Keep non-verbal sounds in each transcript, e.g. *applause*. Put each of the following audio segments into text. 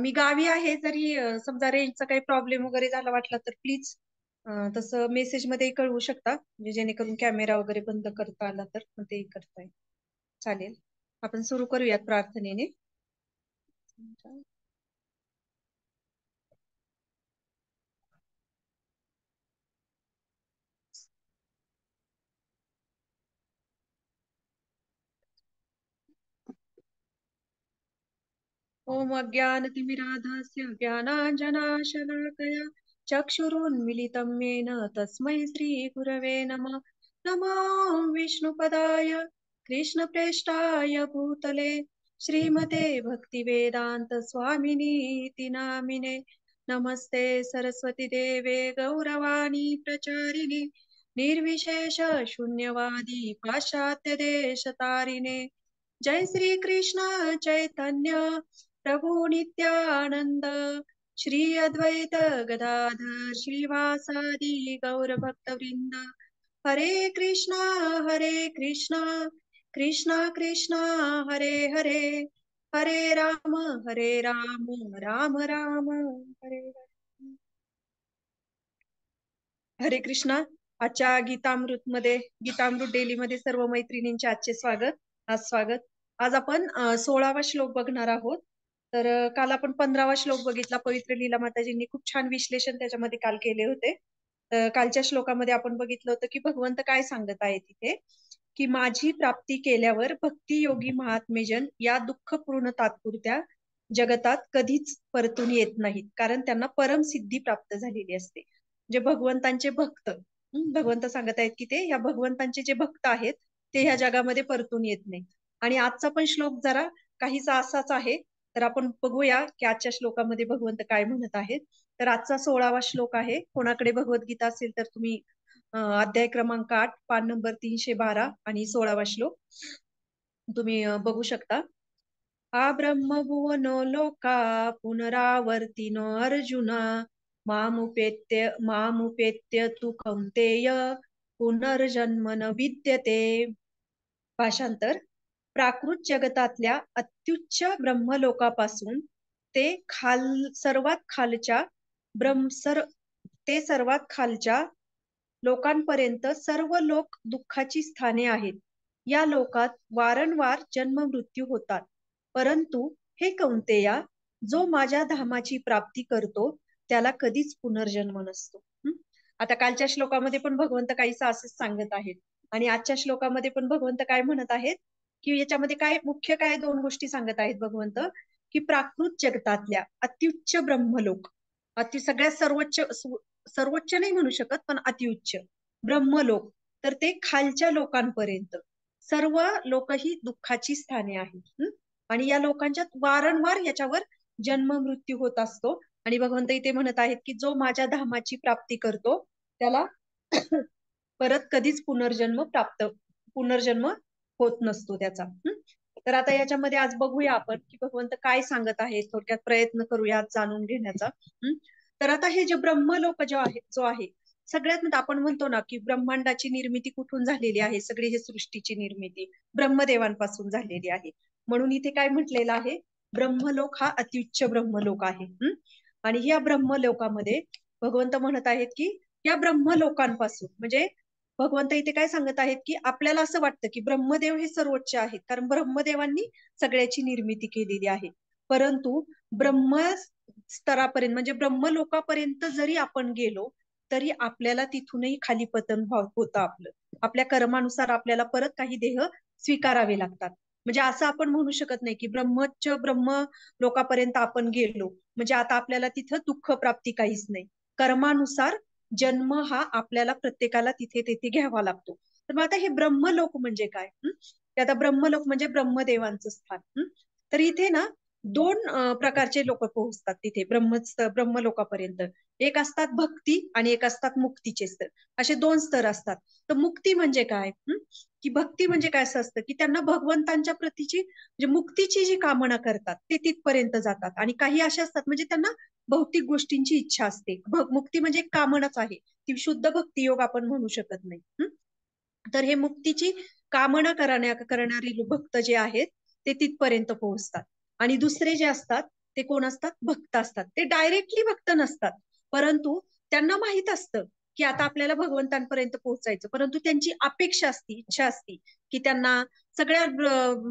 मी गावी आहे जरी समजा रेंजचा काही प्रॉब्लेम वगैरे झाला वाटला तर प्लीज तसं मेसेज मध्ये कळवू शकता म्हणजे जेणेकरून कॅमेरा वगैरे बंद करता आला तर मग ते करता येईल चालेल आपण सुरू करूयात प्रार्थनेने ॐ अज्ञानतिमिराधास्य ज्ञानाञ्जनाशलाकय चक्षुरुन्मिलितं येन तस्मै श्रीगुरवे नमः नमो विष्णुपदाय कृष्णप्रेष्ठाय भूतले श्रीमते भक्तिवेदान्तस्वामिनीति नामिने नमस्ते सरस्वतीदेवे गौरवाणी प्रचारिणी निर्विशेष शून्यवादी पाश्चात्यदेशतारिणे जय श्री कृष्ण चैतन्य प्रभू नित्यानंद श्री अद्वैत गदाधर श्रीवासादी गौर वृंद हरे कृष्णा हरे कृष्णा कृष्णा कृष्णा हरे हरे हरे राम हरे राम राम राम हरे हरे कृष्णा आजच्या गीतामृत मध्ये गीतामृत डेली मध्ये सर्व मैत्रिणींचे आजचे स्वागत आज स्वागत आज आपण सोळावा श्लोक बघणार आहोत तर काल आपण पंधरावा श्लोक बघितला पवित्र लीला माताजींनी खूप छान विश्लेषण त्याच्यामध्ये काल केले होते तर कालच्या श्लोकामध्ये आपण बघितलं होतं की भगवंत काय सांगत आहे तिथे की माझी प्राप्ती केल्यावर भक्ती योगी महात्मेजन या दुःखपूर्ण तात्पुरत्या जगतात कधीच परतून येत नाहीत कारण त्यांना परमसिद्धी प्राप्त झालेली असते जे भगवंतांचे भक्त भगवंत सांगत आहेत की ते या भगवंतांचे जे भक्त आहेत ते ह्या जगामध्ये परतून येत नाही आणि आजचा पण श्लोक जरा काहीसा असाच आहे तर आपण बघूया की आजच्या श्लोकामध्ये भगवंत काय म्हणत आहेत तर आजचा सोळावा श्लोक आहे कोणाकडे भगवद्गीता असेल तर तुम्ही अध्याय क्रमांक आठ पान नंबर तीनशे बारा आणि सोळावा श्लोक तुम्ही बघू शकता ब्रह्म भुवन लोका न अर्जुना मामुपेत्य मामुपेत्य तू कौंतेय पुनर्जन्म न विद्यते भाषांतर प्राकृत जगतातल्या अत्युच्च ब्रह्मलोकापासून ते खाल सर्वात खालच्या ब्रह्मसर ते सर्वात खालच्या लोकांपर्यंत सर्व लोक दुःखाची स्थाने आहेत या लोकात वारंवार जन्म मृत्यू होतात परंतु हे कौंतेया जो माझ्या धामाची प्राप्ती करतो त्याला कधीच पुनर्जन्म नसतो आता कालच्या श्लोकामध्ये पण भगवंत काहीसा असंच सांगत आहेत आणि आजच्या श्लोकामध्ये पण भगवंत काय म्हणत आहेत की याच्यामध्ये काय मुख्य काय दोन गोष्टी सांगत आहेत भगवंत की प्राकृत जगतातल्या अतिउच्च ब्रह्मलोक अति सगळ्यात सर्वोच्च सर्वोच्च नाही म्हणू शकत पण अतिउच्च ब्रह्मलोक तर ते खालच्या लोकांपर्यंत सर्व लोक ही दुःखाची स्थाने आहेत आणि या लोकांच्या वारंवार याच्यावर जन्म मृत्यू होत असतो आणि भगवंत इथे म्हणत आहेत की जो माझ्या धामाची प्राप्ती करतो त्याला परत कधीच पुनर्जन्म प्राप्त पुनर्जन्म होत नसतो त्याचा तर आता याच्यामध्ये आज बघूया आपण की भगवंत काय सांगत आहे थोडक्यात प्रयत्न करूया जाणून घेण्याचा तर आता हे जे ब्रह्मलोक जो आहे जो आहे सगळ्यात आपण म्हणतो ना की ब्रह्मांडाची निर्मिती कुठून झालेली आहे सगळी हे सृष्टीची निर्मिती ब्रह्मदेवांपासून झालेली आहे म्हणून इथे काय म्हटलेलं आहे ब्रह्मलोक हा अत्युच्च ब्रह्मलोक आहे आणि या ब्रह्मलोकामध्ये भगवंत म्हणत आहेत की या ब्रह्मलोकांपासून म्हणजे भगवंत इथे काय सांगत आहेत की आपल्याला असं वाटतं की ब्रह्मदेव हे सर्वोच्च आहेत कारण ब्रह्मदेवांनी सगळ्याची निर्मिती केलेली आहे परंतु ब्रह्म स्तरापर्यंत म्हणजे ब्रह्म लोकापर्यंत जरी आपण गेलो तरी आपल्याला तिथूनही खाली पतन होतं आपलं आपल्या कर्मानुसार आपल्याला परत काही देह स्वीकारावे लागतात म्हणजे असं आपण म्हणू शकत नाही की ब्रह्मच ब्रह्म लोकापर्यंत आपण गेलो म्हणजे आता आपल्याला तिथं दुःख प्राप्ती काहीच नाही कर्मानुसार जन्म हा आपल्याला प्रत्येकाला तिथे तिथे घ्यावा लागतो तर मग आता हे ब्रह्मलोक म्हणजे काय आता ब्रह्मलोक म्हणजे ब्रह्मदेवांचं स्थान तर इथे ना दोन प्रकारचे लोक पोहोचतात तिथे ब्रह्म ब्रह्मलोकापर्यंत एक असतात भक्ती आणि एक असतात मुक्तीचे स्तर असे दोन स्तर असतात तर मुक्ती म्हणजे काय की भक्ती म्हणजे काय असं असतं की त्यांना भगवंतांच्या प्रतीची म्हणजे मुक्तीची जी कामना करतात ते तिथपर्यंत जातात आणि काही असे असतात म्हणजे त्यांना भौतिक गोष्टींची इच्छा असते मुक्ती म्हणजे कामनाच आहे ती शुद्ध भक्तियोग आपण म्हणू शकत नाही तर हे मुक्तीची कामना करण्या करणारे भक्त जे आहेत ते तिथपर्यंत पोहोचतात आणि दुसरे जे असतात ते कोण असतात भक्त असतात ते डायरेक्टली भक्त नसतात परंतु त्यांना माहित असतं की आता आपल्याला भगवंतांपर्यंत पोहोचायचं परंतु त्यांची अपेक्षा असते इच्छा असते की त्यांना सगळ्या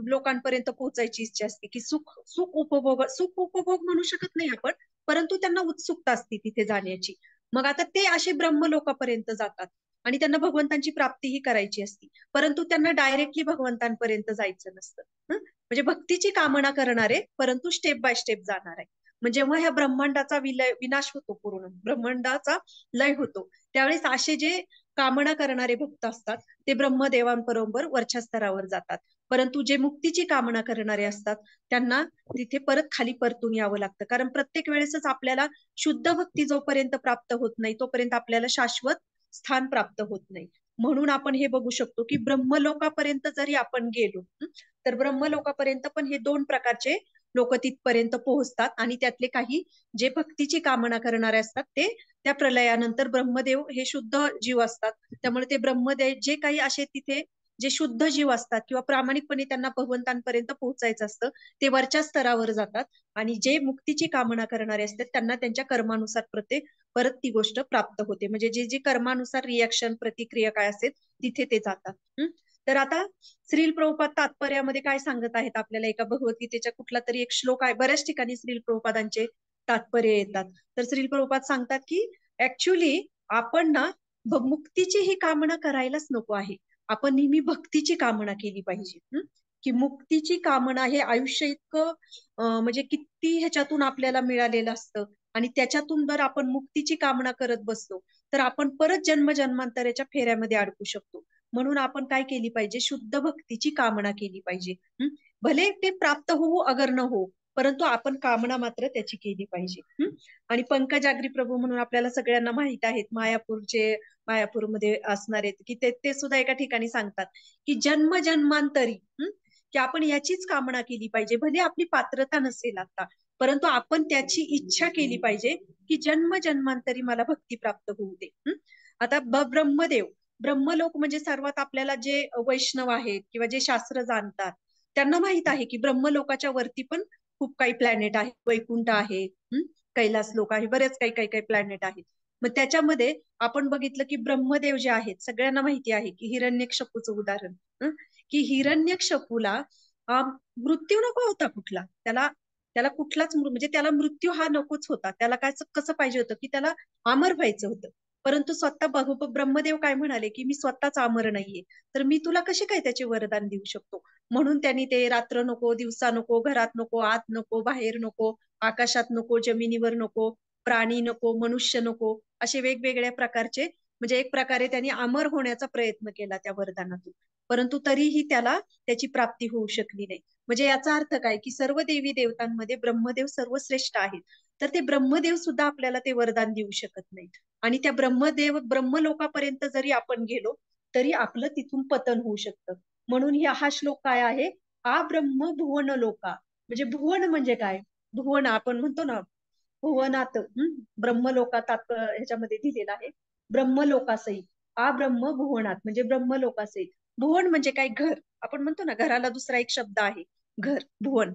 लोकांपर्यंत पोहोचायची इच्छा असते की सुख सुख उपभोग सुख उपभोग म्हणू शकत नाही आपण परंतु त्यांना उत्सुकता असते तिथे जाण्याची मग आता ते असे ब्रह्म लोकापर्यंत जातात आणि त्यांना भगवंतांची प्राप्तीही करायची असती परंतु त्यांना डायरेक्टली भगवंतांपर्यंत जायचं नसतं म्हणजे भक्तीची कामना करणारे परंतु स्टेप बाय स्टेप जाणार आहे म्हणजे जेव्हा ह्या ब्रह्मांडाचा विलय विनाश होतो पूर्ण ब्रह्मांडाचा लय होतो त्यावेळेस असे जे कामना करणारे भक्त असतात ते ब्रह्मदेवांबरोबर वरच्या स्तरावर जातात परंतु जे मुक्तीची कामना करणारे असतात त्यांना तिथे परत खाली परतून यावं लागतं कारण प्रत्येक वेळेसच आपल्याला शुद्ध भक्ती जोपर्यंत प्राप्त होत नाही तोपर्यंत आपल्याला शाश्वत स्थान प्राप्त होत नाही म्हणून आपण हे बघू शकतो की ब्रह्मलोकापर्यंत जरी आपण गेलो तर ब्रह्मलोकापर्यंत पण हे दोन प्रकारचे लोक तिथपर्यंत पोहोचतात आणि त्यातले काही जे भक्तीची कामना करणारे असतात ते त्या प्रलयानंतर ब्रह्मदेव हे शुद्ध जीव असतात त्यामुळे ते ब्रह्मदेव जे काही असे तिथे जे शुद्ध जीव असतात किंवा प्रामाणिकपणे त्यांना भगवंतांपर्यंत पोहोचायचं असतं ते वरच्या स्तरावर जातात आणि जे मुक्तीची कामना करणारे असतात त्यांना त्यांच्या कर्मानुसार प्रत्येक परत ती गोष्ट प्राप्त होते म्हणजे जे जे कर्मानुसार रिॲक्शन प्रतिक्रिया काय असेल तिथे ते जातात तर आता श्रील प्रभुपाद तात्पर्यामध्ये काय सांगत आहेत आपल्याला एका भगवद्गीतेच्या कुठला तरी एक श्लोक आहे बऱ्याच ठिकाणी श्रील प्रभुपादांचे तात्पर्य येतात तर श्रील प्रभुपाद सांगतात की ऍक्च्युली आपण ना मुक्तीची ही कामना करायलाच नको आहे आपण नेहमी भक्तीची कामना केली पाहिजे की मुक्तीची कामना हे आयुष्य इतकं म्हणजे किती ह्याच्यातून आपल्याला मिळालेलं असतं आणि त्याच्यातून जर आपण मुक्तीची कामना करत बसतो तर आपण परत जन्म जन्मांतराच्या फेऱ्यामध्ये अडकू शकतो म्हणून आपण काय केली पाहिजे शुद्ध भक्तीची कामना केली पाहिजे भले ते प्राप्त होऊ हो, अगर न हो परंतु आपण कामना मात्र त्याची केली पाहिजे आणि पंकजागरी प्रभू म्हणून आपल्याला सगळ्यांना माहित आहेत मायापूरचे मध्ये असणारे की ते ते सुद्धा एका ठिकाणी सांगतात की जन्म जन्मांतरी की आपण याचीच कामना केली पाहिजे भले आपली पात्रता नसेल आता परंतु आपण त्याची इच्छा केली पाहिजे की जन्म जन्मांतरी मला भक्ती प्राप्त होऊ दे आता ब्रह्मदेव ब्रह्मलोक म्हणजे सर्वात आपल्याला जे वैष्णव आहेत किंवा जे शास्त्र जाणतात त्यांना माहित आहे की ब्रह्मलोकाच्या वरती पण खूप काही प्लॅनेट आहे वैकुंठ आहे कैलास लोक आहे बरेच काही काही काही प्लॅनेट आहेत मग त्याच्यामध्ये आपण बघितलं की ब्रह्मदेव जे आहेत सगळ्यांना माहिती आहे की हिरण्यक्षपूचं उदाहरण की हिरण्यक्षपूला मृत्यू नको होता कुठला त्याला त्याला कुठलाच म्हणजे त्याला मृत्यू हा नकोच होता त्याला काय कसं पाहिजे होतं की त्याला अमर व्हायचं होतं परंतु स्वतः भगव ब्रह्मदेव काय म्हणाले की मी स्वतःच अमर नाहीये तर मी तुला कसे काय त्याचे वरदान देऊ शकतो म्हणून त्यांनी ते रात्र नको दिवसा नको घरात नको आत नको बाहेर नको आकाशात नको जमिनीवर नको प्राणी नको मनुष्य नको असे वेगवेगळ्या प्रकारचे म्हणजे एक प्रकारे त्यांनी अमर होण्याचा प्रयत्न केला त्या वरदानातून परंतु तरीही त्याला त्याची प्राप्ती होऊ शकली नाही म्हणजे याचा अर्थ काय की सर्व देवी देवतांमध्ये ब्रह्मदेव सर्वश्रेष्ठ आहेत तर ते ब्रह्मदेव सुद्धा आपल्याला ते वरदान देऊ शकत नाहीत आणि त्या ब्रह्मदेव ब्रह्मलोकापर्यंत जरी आपण गेलो तरी आपलं तिथून पतन होऊ शकतं म्हणून हा श्लोक काय आहे आ ब्रह्म भुवन लोका म्हणजे भुवन म्हणजे काय भुवन आपण म्हणतो ना भुवनात ब्रह्मलोकात ह्याच्यामध्ये दिलेला आहे ब्रह्मलोकासही आ ब्रह्म भुवनात म्हणजे लोकासहित भुवन म्हणजे काय घर आपण म्हणतो ना घराला दुसरा एक शब्द आहे घर भुवन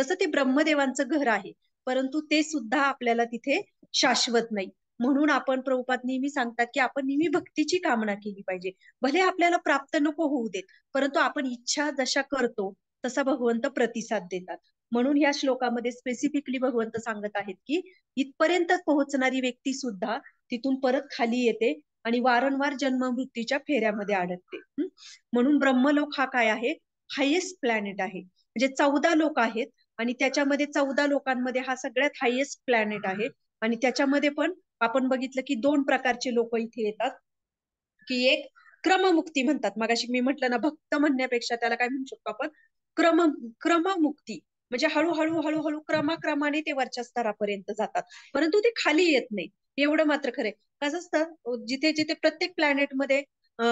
तसं ते ब्रह्मदेवांचं घर आहे परंतु ते सुद्धा आपल्याला तिथे शाश्वत नाही म्हणून आपण प्रभुपाद नेहमी सांगतात की आपण नेहमी भक्तीची कामना केली पाहिजे भले आपल्याला प्राप्त नको होऊ देत परंतु आपण इच्छा जशा करतो तसा भगवंत प्रतिसाद देतात म्हणून या श्लोकामध्ये स्पेसिफिकली भगवंत सांगत आहेत की इथपर्यंत पोहोचणारी व्यक्ती सुद्धा तिथून परत खाली येते आणि वारंवार जन्म मृत्यूच्या फेऱ्यामध्ये अडकते म्हणून ब्रह्मलोक हा काय आहे हायेस्ट प्लॅनेट आहे म्हणजे चौदा लोक आहेत आणि त्याच्यामध्ये चौदा लोकांमध्ये हा सगळ्यात हायेस्ट प्लॅनेट आहे आणि त्याच्यामध्ये पण आपण बघितलं की दोन प्रकारचे लोक इथे येतात की एक क्रममुक्ती म्हणतात अशी मी म्हटलं ना भक्त म्हणण्यापेक्षा त्याला काय म्हणू शकतो आपण क्रम क्रममुक्ती म्हणजे हळूहळू हळूहळू क्रमाक्रमाने ते वरच्या स्तरापर्यंत जातात परंतु ते खाली येत नाही एवढं मात्र खरे कसं असतं जिथे जिथे प्रत्येक प्लॅनेटमध्ये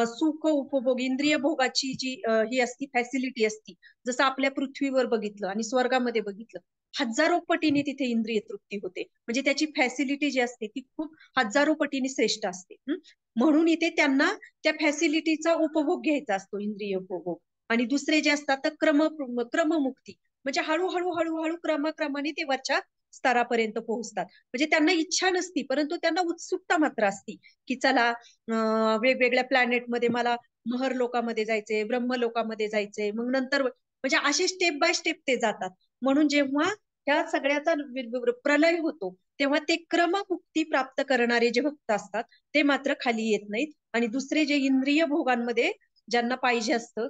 सुख उपभोग इंद्रिय भोगाची जी ही असती फॅसिलिटी असती जसं आपल्या पृथ्वीवर बघितलं आणि स्वर्गामध्ये बघितलं हजारो पटीने तिथे इंद्रिय तृप्ती होते म्हणजे त्याची फॅसिलिटी जी असते ती खूप हजारो पटीने श्रेष्ठ असते म्हणून इथे त्यांना त्या फॅसिलिटीचा उपभोग घ्यायचा असतो इंद्रिय उपभोग आणि दुसरे जे असतात तर क्रम क्रममुक्ती म्हणजे हळूहळू हळूहळू क्रमाक्रमाने ते वरच्या स्तरापर्यंत पोहोचतात म्हणजे त्यांना इच्छा नसती परंतु त्यांना उत्सुकता मात्र असती की चला वेगवेगळ्या प्लॅनेटमध्ये मला महर लोकामध्ये जायचे ब्रह्म लोकामध्ये जायचे मग नंतर म्हणजे असे स्टेप बाय स्टेप ते जातात म्हणून जेव्हा त्या सगळ्याचा प्रलय होतो तेव्हा ते क्रममुक्ती प्राप्त करणारे जे भक्त असतात ते मात्र खाली येत नाहीत आणि दुसरे जे इंद्रिय भोगांमध्ये ज्यांना पाहिजे असतं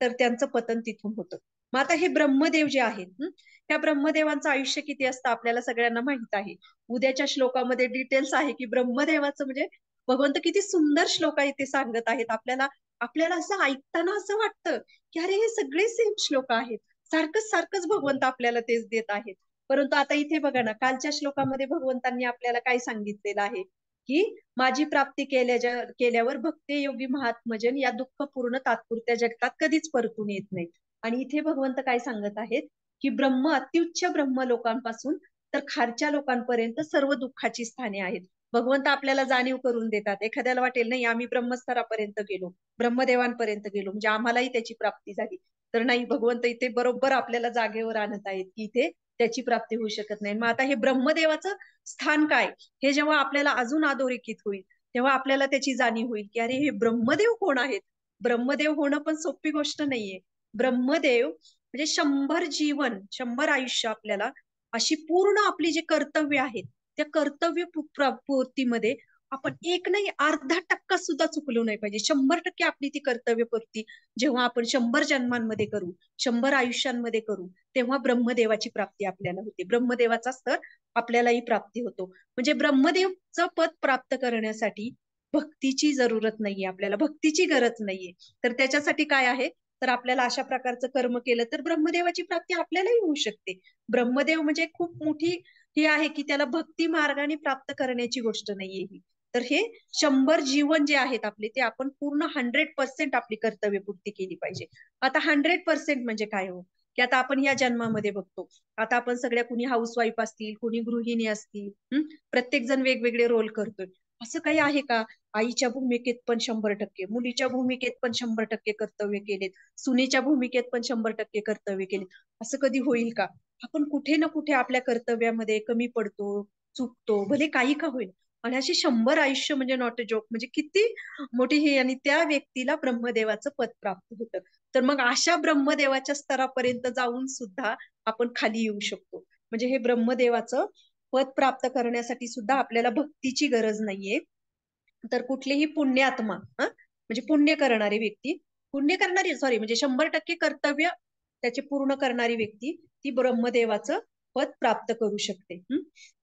तर त्यांचं पतन तिथून होतं मग आता हे ब्रह्मदेव जे आहेत त्या ब्रह्मदेवांचं आयुष्य किती असतं आपल्याला सगळ्यांना माहित आहे उद्याच्या श्लोकामध्ये डिटेल्स आहे की ब्रह्मदेवाचं म्हणजे भगवंत किती सुंदर श्लोक इथे सांगत आहेत आपल्याला आपल्याला असं ऐकताना असं वाटतं की अरे हे सगळे सेम श्लोक आहेत सारखंच सारखंच भगवंत आपल्याला तेच देत आहेत परंतु आता इथे बघा ना कालच्या श्लोकामध्ये भगवंतांनी आपल्याला काय सांगितलेलं आहे की माझी प्राप्ती केल्या केल्यावर भक्ते योगी महात्मजन या दुःख पूर्ण तात्पुरत्या जगतात कधीच परतून येत नाहीत आणि इथे भगवंत काय सांगत आहेत की ब्रह्म अत्युच्च ब्रह्म लोकांपासून तर खारच्या लोकांपर्यंत सर्व दुःखाची स्थाने आहेत भगवंत आपल्याला जाणीव करून देतात एखाद्याला वाटेल नाही आम्ही ब्रह्मस्तरापर्यंत गेलो ब्रह्मदेवांपर्यंत गेलो म्हणजे आम्हालाही त्याची प्राप्ती झाली तर नाही भगवंत इथे बरोबर आपल्याला जागेवर आणत आहेत की इथे त्याची प्राप्ती होऊ शकत नाही मग आता हे ब्रह्मदेवाचं स्थान काय हे जेव्हा आपल्याला अजून अधोरेखित होईल तेव्हा आपल्याला त्याची जाणीव होईल की अरे हे ब्रह्मदेव कोण आहेत ब्रह्मदेव होणं पण सोपी गोष्ट नाहीये ब्रह्मदेव म्हणजे शंभर जीवन शंभर आयुष्य आपल्याला अशी पूर्ण आपली जी कर्तव्य आहेत त्या कर्तव्य पूर्तीमध्ये आपण एक नाही अर्धा टक्का सुद्धा चुकलो नाही पाहिजे शंभर टक्के आपली ती कर्तव्य पूर्ती जेव्हा आपण शंभर जन्मांमध्ये करू शंभर आयुष्यांमध्ये करू तेव्हा ब्रह्मदेवाची प्राप्ती आपल्याला होते ब्रह्मदेवाचा स्तर आपल्यालाही प्राप्ती होतो म्हणजे ब्रह्मदेवचं पद प्राप्त करण्यासाठी भक्तीची जरूरत नाहीये आपल्याला भक्तीची गरज नाहीये तर त्याच्यासाठी काय आहे तर आपल्याला अशा प्रकारचं कर्म केलं तर ब्रह्मदेवाची प्राप्ती आपल्यालाही होऊ शकते ब्रह्मदेव म्हणजे खूप मोठी ही आहे की त्याला भक्ती मार्गाने प्राप्त करण्याची गोष्ट नाहीये ही तर हे शंभर जीवन जे आहेत आपले ते आपण पूर्ण हंड्रेड पर्सेंट आपली कर्तव्यपूर्ती केली पाहिजे आता हंड्रेड पर्सेंट म्हणजे काय हो की आता आपण या जन्मामध्ये बघतो आता आपण सगळ्या कुणी हाऊसवाईफ असतील कुणी गृहिणी असतील प्रत्येक जण वेगवेगळे रोल करतोय असं काही आहे का आईच्या भूमिकेत पण शंभर टक्के मुलीच्या भूमिकेत पण शंभर टक्के कर्तव्य केलेत सुनेच्या भूमिकेत पण शंभर टक्के कर्तव्य केलेत असं कधी होईल का आपण कुठे ना कुठे आपल्या कर्तव्यामध्ये कमी पडतो चुकतो भले काही का होईल आणि अशी शंभर आयुष्य म्हणजे नॉट अ जोक म्हणजे किती मोठी हे आणि त्या व्यक्तीला ब्रह्मदेवाचं पद प्राप्त होतं तर मग अशा ब्रह्मदेवाच्या स्तरापर्यंत जाऊन सुद्धा आपण खाली येऊ शकतो म्हणजे हे ब्रह्मदेवाचं पद प्राप्त करण्यासाठी सुद्धा आपल्याला भक्तीची गरज नाहीये तर कुठलीही पुण्यात्मा म्हणजे पुण्य करणारी व्यक्ती पुण्य करणारी सॉरी म्हणजे शंभर टक्के कर्तव्य त्याचे पूर्ण करणारी व्यक्ती ती ब्रह्मदेवाचं पद प्राप्त करू शकते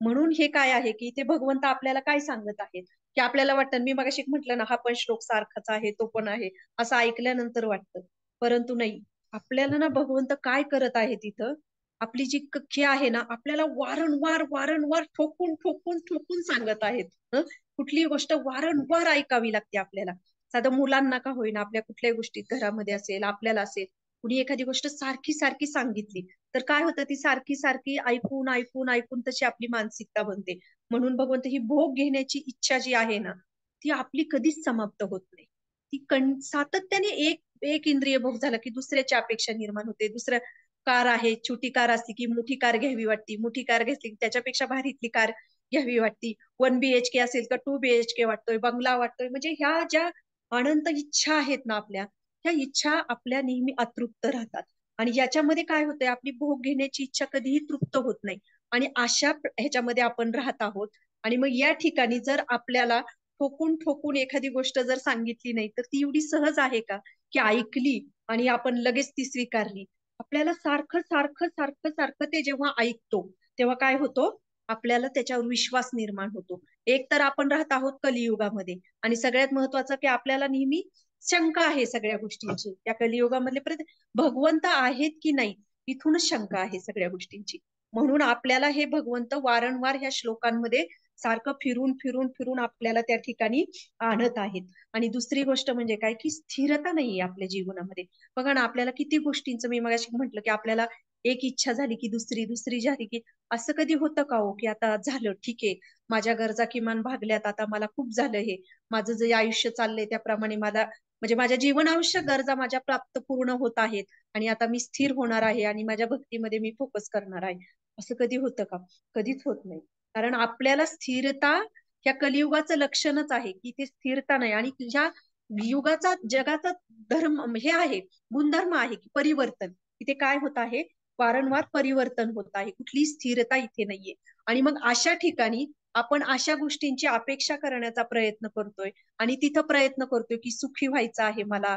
म्हणून हे काय आहे की ते भगवंत आपल्याला काय सांगत आहेत की आपल्याला वाटतं मी मग म्हटलं ना हा पण श्लोक सारखाच आहे तो पण आहे असं ऐकल्यानंतर वाटतं परंतु नाही आपल्याला ना भगवंत काय करत आहे तिथं आपली जी कक्षी आहे ना आपल्याला वारंवार वारंवार ठोकून ठोकून ठोकून सांगत आहेत कुठलीही गोष्ट वारंवार ऐकावी लागते आपल्याला साधं मुलांना का होईना आपल्या कुठल्याही गोष्टी घरामध्ये असेल आपल्याला असेल कुणी एखादी गोष्ट सारखी सारखी सांगितली तर काय होतं ती सारखी सारखी ऐकून ऐकून ऐकून तशी आपली मानसिकता बनते म्हणून भगवंत ही भोग घेण्याची इच्छा जी आहे ना ती आपली कधीच समाप्त होत नाही ती कण सातत्याने एक एक इंद्रिय भोग झाला की दुसऱ्याची अपेक्षा निर्माण होते दुसऱ्या कार आहे छोटी कार असती की मोठी कार घ्यावी वाटती मोठी कार घेतली की त्याच्यापेक्षा भारीतली कार घ्यावी वाटती वन बीएचके असेल तर टू बीएचके वाटतोय बंगला वाटतोय म्हणजे ह्या ज्या अनंत इच्छा आहेत ना आपल्या ह्या इच्छा आपल्या नेहमी अतृप्त राहतात आणि याच्यामध्ये काय होतंय आपली भोग घेण्याची इच्छा कधीही तृप्त होत नाही आणि अशा ह्याच्यामध्ये आपण राहत आहोत आणि मग या ठिकाणी जर आपल्याला ठोकून ठोकून एखादी गोष्ट जर सांगितली नाही तर ती एवढी सहज आहे का की ऐकली आणि आपण लगेच ती स्वीकारली आपल्याला सारखं सारखं सारखं सारखं ते जेव्हा ऐकतो तेव्हा काय होतो आपल्याला त्याच्यावर विश्वास निर्माण होतो एक तर आपण राहत आहोत कलियुगामध्ये आणि सगळ्यात महत्वाचं की आपल्याला नेहमी शंका आहे सगळ्या गोष्टींची त्या कलियुगामधले भगवंत आहेत की नाही इथूनच शंका आहे सगळ्या गोष्टींची म्हणून आपल्याला हे भगवंत वारंवार ह्या श्लोकांमध्ये सारखं फिरून फिरून फिरून आपल्याला त्या ठिकाणी आणत आहेत आणि दुसरी गोष्ट म्हणजे काय की स्थिरता नाहीये आपल्या जीवनामध्ये बघा ना आपल्याला किती गोष्टींचं मी मगाशी म्हटलं की आपल्याला एक इच्छा झाली की दुसरी दुसरी झाली की असं कधी होतं का हो की आता झालं ठीक आहे माझ्या गरजा किमान भागल्यात आता मला खूप झालं हे माझं जे आयुष्य चाललंय त्याप्रमाणे मला म्हणजे माझ्या जीवन गरजा माझ्या प्राप्त पूर्ण होत आहेत आणि आता मी स्थिर होणार आहे आणि माझ्या भक्तीमध्ये मी फोकस करणार आहे असं कधी होतं का कधीच होत नाही कारण आपल्याला स्थिरता ह्या कलियुगाचं लक्षणच आहे की ते स्थिरता नाही आणि ह्या युगाचा जगाचा धर्म हे आहे गुणधर्म आहे की परिवर्तन इथे काय होत आहे वारंवार परिवर्तन होत आहे कुठली स्थिरता इथे नाहीये आणि मग अशा ठिकाणी आपण अशा गोष्टींची अपेक्षा करण्याचा प्रयत्न करतोय आणि तिथं प्रयत्न करतोय की सुखी व्हायचं आहे मला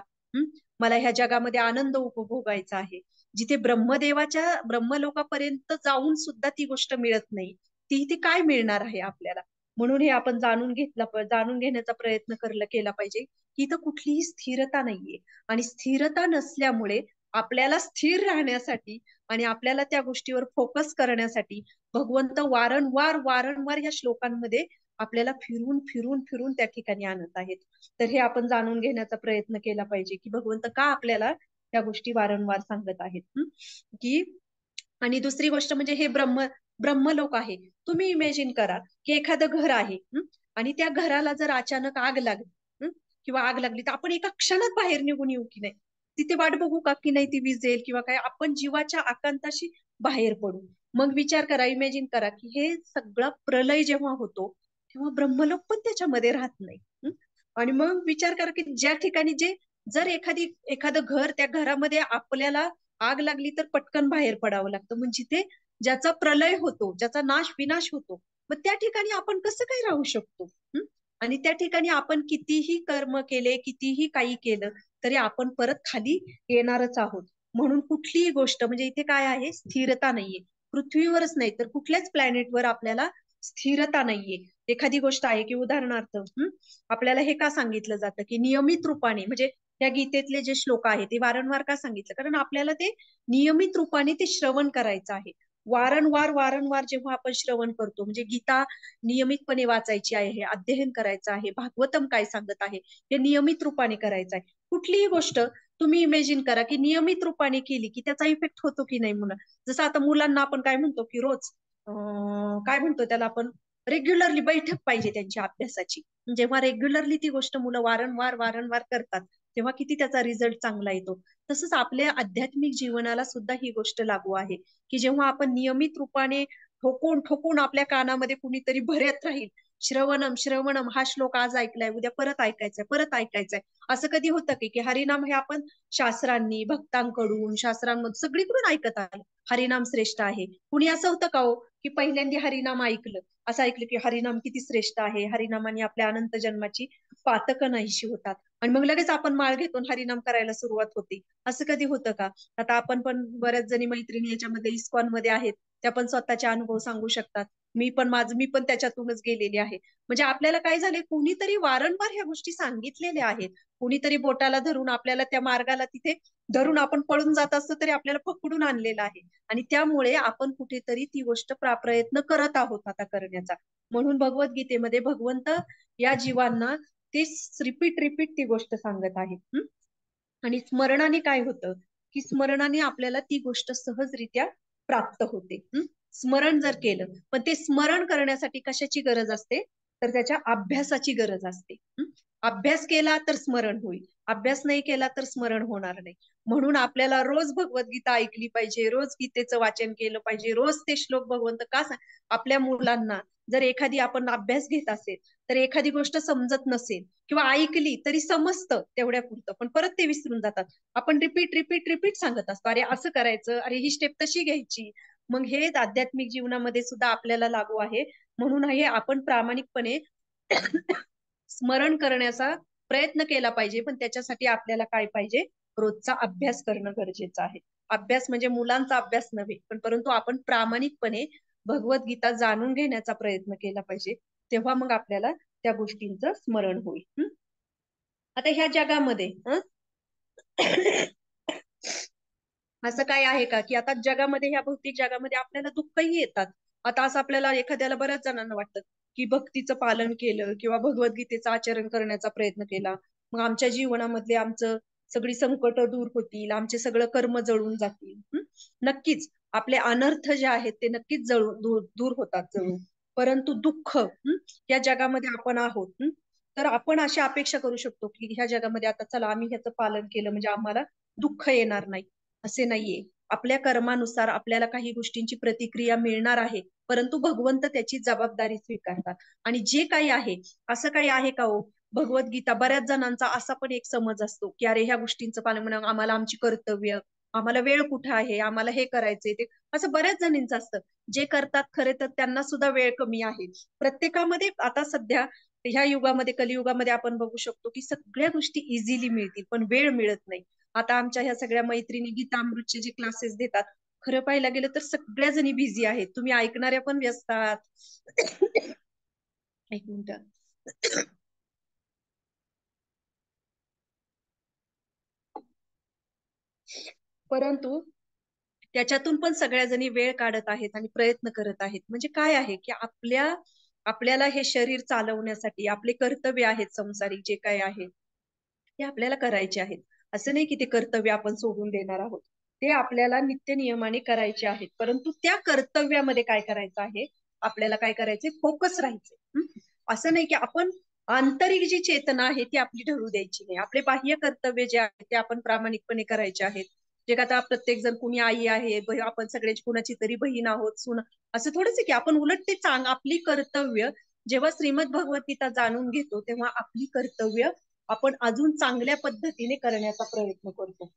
मला ह्या जगामध्ये आनंद उपभोगायचा आहे जिथे ब्रह्मदेवाच्या ब्रह्मलोकापर्यंत जाऊन सुद्धा ती गोष्ट मिळत नाही ती इथे काय मिळणार आहे आपल्याला म्हणून हे आपण जाणून घेतलं जाणून घेण्याचा प्रयत्न करला केला पाहिजे की तर कुठलीही स्थिरता नाहीये आणि स्थिरता नसल्यामुळे आपल्याला स्थिर राहण्यासाठी आणि आपल्याला त्या गोष्टीवर फोकस करण्यासाठी भगवंत वारंवार वारंवार या श्लोकांमध्ये आपल्याला फिरून फिरून फिरून त्या ठिकाणी आणत आहेत तर हे आपण जाणून घेण्याचा प्रयत्न केला पाहिजे की भगवंत का आपल्याला त्या गोष्टी वारंवार सांगत आहेत की आणि दुसरी गोष्ट म्हणजे हे ब्रह्म ब्रह्मलोक आहे तुम्ही इमॅजिन करा की एखादं घर आहे आणि त्या घराला जर अचानक आग लागली किंवा आग लागली तर आपण एका क्षणात बाहेर निघून येऊ की नाही तिथे वाट बघू का की नाही ती वीज जाईल किंवा काय आपण जीवाच्या आकांताशी बाहेर पडू मग विचार करा इमॅजिन करा की हे सगळा प्रलय जेव्हा होतो तेव्हा ब्रह्मलोक पण त्याच्यामध्ये राहत नाही आणि मग विचार करा की ज्या ठिकाणी जे जर एखादी एखादं घर त्या घरामध्ये आपल्याला आग लागली तर पटकन बाहेर पडावं लागतं म्हणजे ते ज्याचा प्रलय होतो ज्याचा नाश विनाश होतो मग त्या ठिकाणी आपण कसं काय राहू शकतो आणि त्या ठिकाणी आपण कितीही कर्म केले कितीही काही केलं तरी आपण परत खाली येणारच आहोत म्हणून कुठलीही गोष्ट म्हणजे इथे काय आहे स्थिरता नाहीये पृथ्वीवरच नाही तर कुठल्याच प्लॅनेटवर आपल्याला स्थिरता नाहीये एखादी गोष्ट आहे की उदाहरणार्थ आपल्याला हे का सांगितलं जातं की नियमित रूपाने म्हणजे त्या गीतेतले जे श्लोक आहेत ते वारंवार का सांगितलं कारण आपल्याला ते नियमित रूपाने ते श्रवण करायचं आहे वारंवार वारंवार जेव्हा आपण श्रवण करतो म्हणजे गीता नियमितपणे वाचायची आहे अध्ययन करायचं आहे भागवतम काय सांगत आहे हे नियमित रूपाने करायचं आहे कुठलीही गोष्ट तुम्ही इमेजिन करा की नियमित रूपाने केली की त्याचा इफेक्ट होतो की नाही मुलं जसं आता मुलांना आपण काय म्हणतो की रोज काय म्हणतो त्याला आपण रेग्युलरली बैठक पाहिजे त्यांची अभ्यासाची जेव्हा रेग्युलरली ती गोष्ट मुलं वारंवार वारंवार करतात तेव्हा किती त्याचा रिझल्ट चांगला येतो तसंच आपल्या आध्यात्मिक जीवनाला सुद्धा ही गोष्ट लागू आहे की जेव्हा आपण नियमित रूपाने ठोकून ठोकून आपल्या कानामध्ये कुणीतरी भरत राहील श्रवणम श्रवणम हा श्लोक आज ऐकलाय उद्या परत ऐकायचंय परत ऐकायचंय असं कधी होतं की की हरिनाम हे आपण शास्त्रांनी भक्तांकडून शास्त्रांमधून सगळीकडून ऐकत आलो हरिनाम श्रेष्ठ आहे कुणी असं होतं का हो की पहिल्यांदा हरिनाम ऐकलं असं ऐकलं की हरिनाम किती श्रेष्ठ आहे हरिनामाने आपल्या अनंत जन्माची पातक नाहीशी होतात आणि मग लगेच आपण माळ घेतो हरिनाम करायला सुरुवात होते असं कधी होतं का आता आपण पण बऱ्याच जणी मैत्रिणी याच्यामध्ये इस्कॉन मध्ये आहेत त्या पण स्वतःचे अनुभव सांगू शकतात मी पण माझ मी पण त्याच्यातूनच गेलेली आहे म्हणजे आपल्याला काय झाले कोणीतरी वारंवार ह्या गोष्टी सांगितलेल्या आहेत कोणीतरी बोटाला धरून आपल्याला त्या मार्गाला तिथे धरून आपण पळून जात असतो तरी आपल्याला पकडून आणलेलं आहे आणि त्यामुळे आपण कुठेतरी ती गोष्ट प्रयत्न करत आहोत आता करण्याचा म्हणून भगवद्गीतेमध्ये भगवंत या जीवांना तीच रिपीट रिपीट ती गोष्ट सांगत आहे आणि स्मरणाने काय होतं की स्मरणाने आपल्याला ती गोष्ट सहजरित्या प्राप्त होते स्मरण जर केलं पण ते स्मरण करण्यासाठी कशाची गरज असते तर त्याच्या अभ्यासाची गरज असते अभ्यास केला तर स्मरण होईल अभ्यास नाही केला तर स्मरण होणार नाही म्हणून आपल्याला रोज भगवद्गीता ऐकली पाहिजे रोज गीतेचं वाचन केलं पाहिजे रोज ते श्लोक भगवंत का आपल्या मुलांना जर एखादी आपण अभ्यास घेत असेल तर एखादी गोष्ट समजत नसेल किंवा ऐकली तरी समजतं तेवढ्या पुरतं पण परत ते विसरून जातात आपण रिपीट रिपीट रिपीट सांगत असतो अरे असं करायचं अरे ही स्टेप तशी घ्यायची मग हे आध्यात्मिक जीवनामध्ये सुद्धा आपल्याला लागू आहे म्हणून हे आपण प्रामाणिकपणे *coughs* स्मरण करण्याचा प्रयत्न केला पाहिजे पण त्याच्यासाठी आपल्याला काय पाहिजे रोजचा अभ्यास करणं गरजेचं आहे अभ्यास म्हणजे मुलांचा अभ्यास नव्हे पण परंतु आपण प्रामाणिकपणे भगवद्गीता जाणून घेण्याचा प्रयत्न केला पाहिजे तेव्हा मग आपल्याला त्या गोष्टींचं स्मरण होईल आता ह्या जगामध्ये असं काय आहे का की आता जगामध्ये ह्या भौतिक जगामध्ये आपल्याला दुःखही येतात आता असं आपल्याला एखाद्याला बऱ्याच जणांना वाटतं की भक्तीचं पालन केलं किंवा भगवद्गीतेचं आचरण करण्याचा प्रयत्न केला मग आमच्या जीवनामधले आमचं सगळी संकट दूर होतील आमचे सगळं कर्म जळून जातील नक्कीच आपले अनर्थ जे आहेत ते नक्कीच जळून दूर होतात जळून परंतु दुःख या जगामध्ये आपण आहोत तर आपण अशी अपेक्षा करू शकतो की ह्या जगामध्ये आता चला आम्ही ह्याचं पालन केलं म्हणजे आम्हाला दुःख येणार नाही असे नाहीये आपल्या कर्मानुसार आपल्याला काही गोष्टींची प्रतिक्रिया मिळणार आहे परंतु भगवंत त्याची जबाबदारी स्वीकारतात आणि जे काही आहे असं काही आहे का ओ हो? भगवद्गीता बऱ्याच जणांचा असा पण एक समज असतो की अरे ह्या गोष्टींचं पालन म्हणून आम्हाला आमची कर्तव्य आम्हाला वेळ कुठं आहे आम्हाला हे करायचंय ते असं बऱ्याच जणींचं असतं जे करतात खरे तर त्यांना सुद्धा वेळ कमी आहे प्रत्येकामध्ये आता सध्या ह्या युगामध्ये कलियुगामध्ये आपण बघू शकतो की सगळ्या गोष्टी इझिली मिळतील पण वेळ मिळत नाही आता आमच्या ह्या सगळ्या मैत्रिणी अमृतचे जे क्लासेस देतात खरं पाहायला गेलं तर सगळ्या जणी बिझी आहेत तुम्ही ऐकणाऱ्या पण व्यस्त आहात *coughs* एक मिनिट परंतु त्याच्यातून पण सगळ्या जणी वेळ काढत आहेत आणि प्रयत्न करत आहेत म्हणजे काय आहे की आपल्या आपल्याला हे शरीर चालवण्यासाठी आपले कर्तव्य आहेत संसारिक जे काय आहे ते आपल्याला करायचे आहेत असं नाही की ते कर्तव्य आपण सोडून देणार आहोत ते आपल्याला नित्य नियमाने करायचे आहेत परंतु त्या कर्तव्यामध्ये काय करायचं आहे आपल्याला काय करायचे फोकस राहायचे असं नाही की आपण आंतरिक जी चेतना आहे ती आपली ठरू द्यायची नाही आपले बाह्य कर्तव्य जे आहे ते आपण प्रामाणिकपणे करायचे आहेत जे आता प्रत्येक जण कुणी आई आहे आपण सगळ्याची कुणाची तरी बहीण आहोत सुन असं थोडंच की आपण उलट ते चांग आपली कर्तव्य जेव्हा श्रीमद भगवद्गीता जाणून घेतो तेव्हा आपली कर्तव्य आपण अजून चांगल्या पद्धतीने करण्याचा प्रयत्न करतो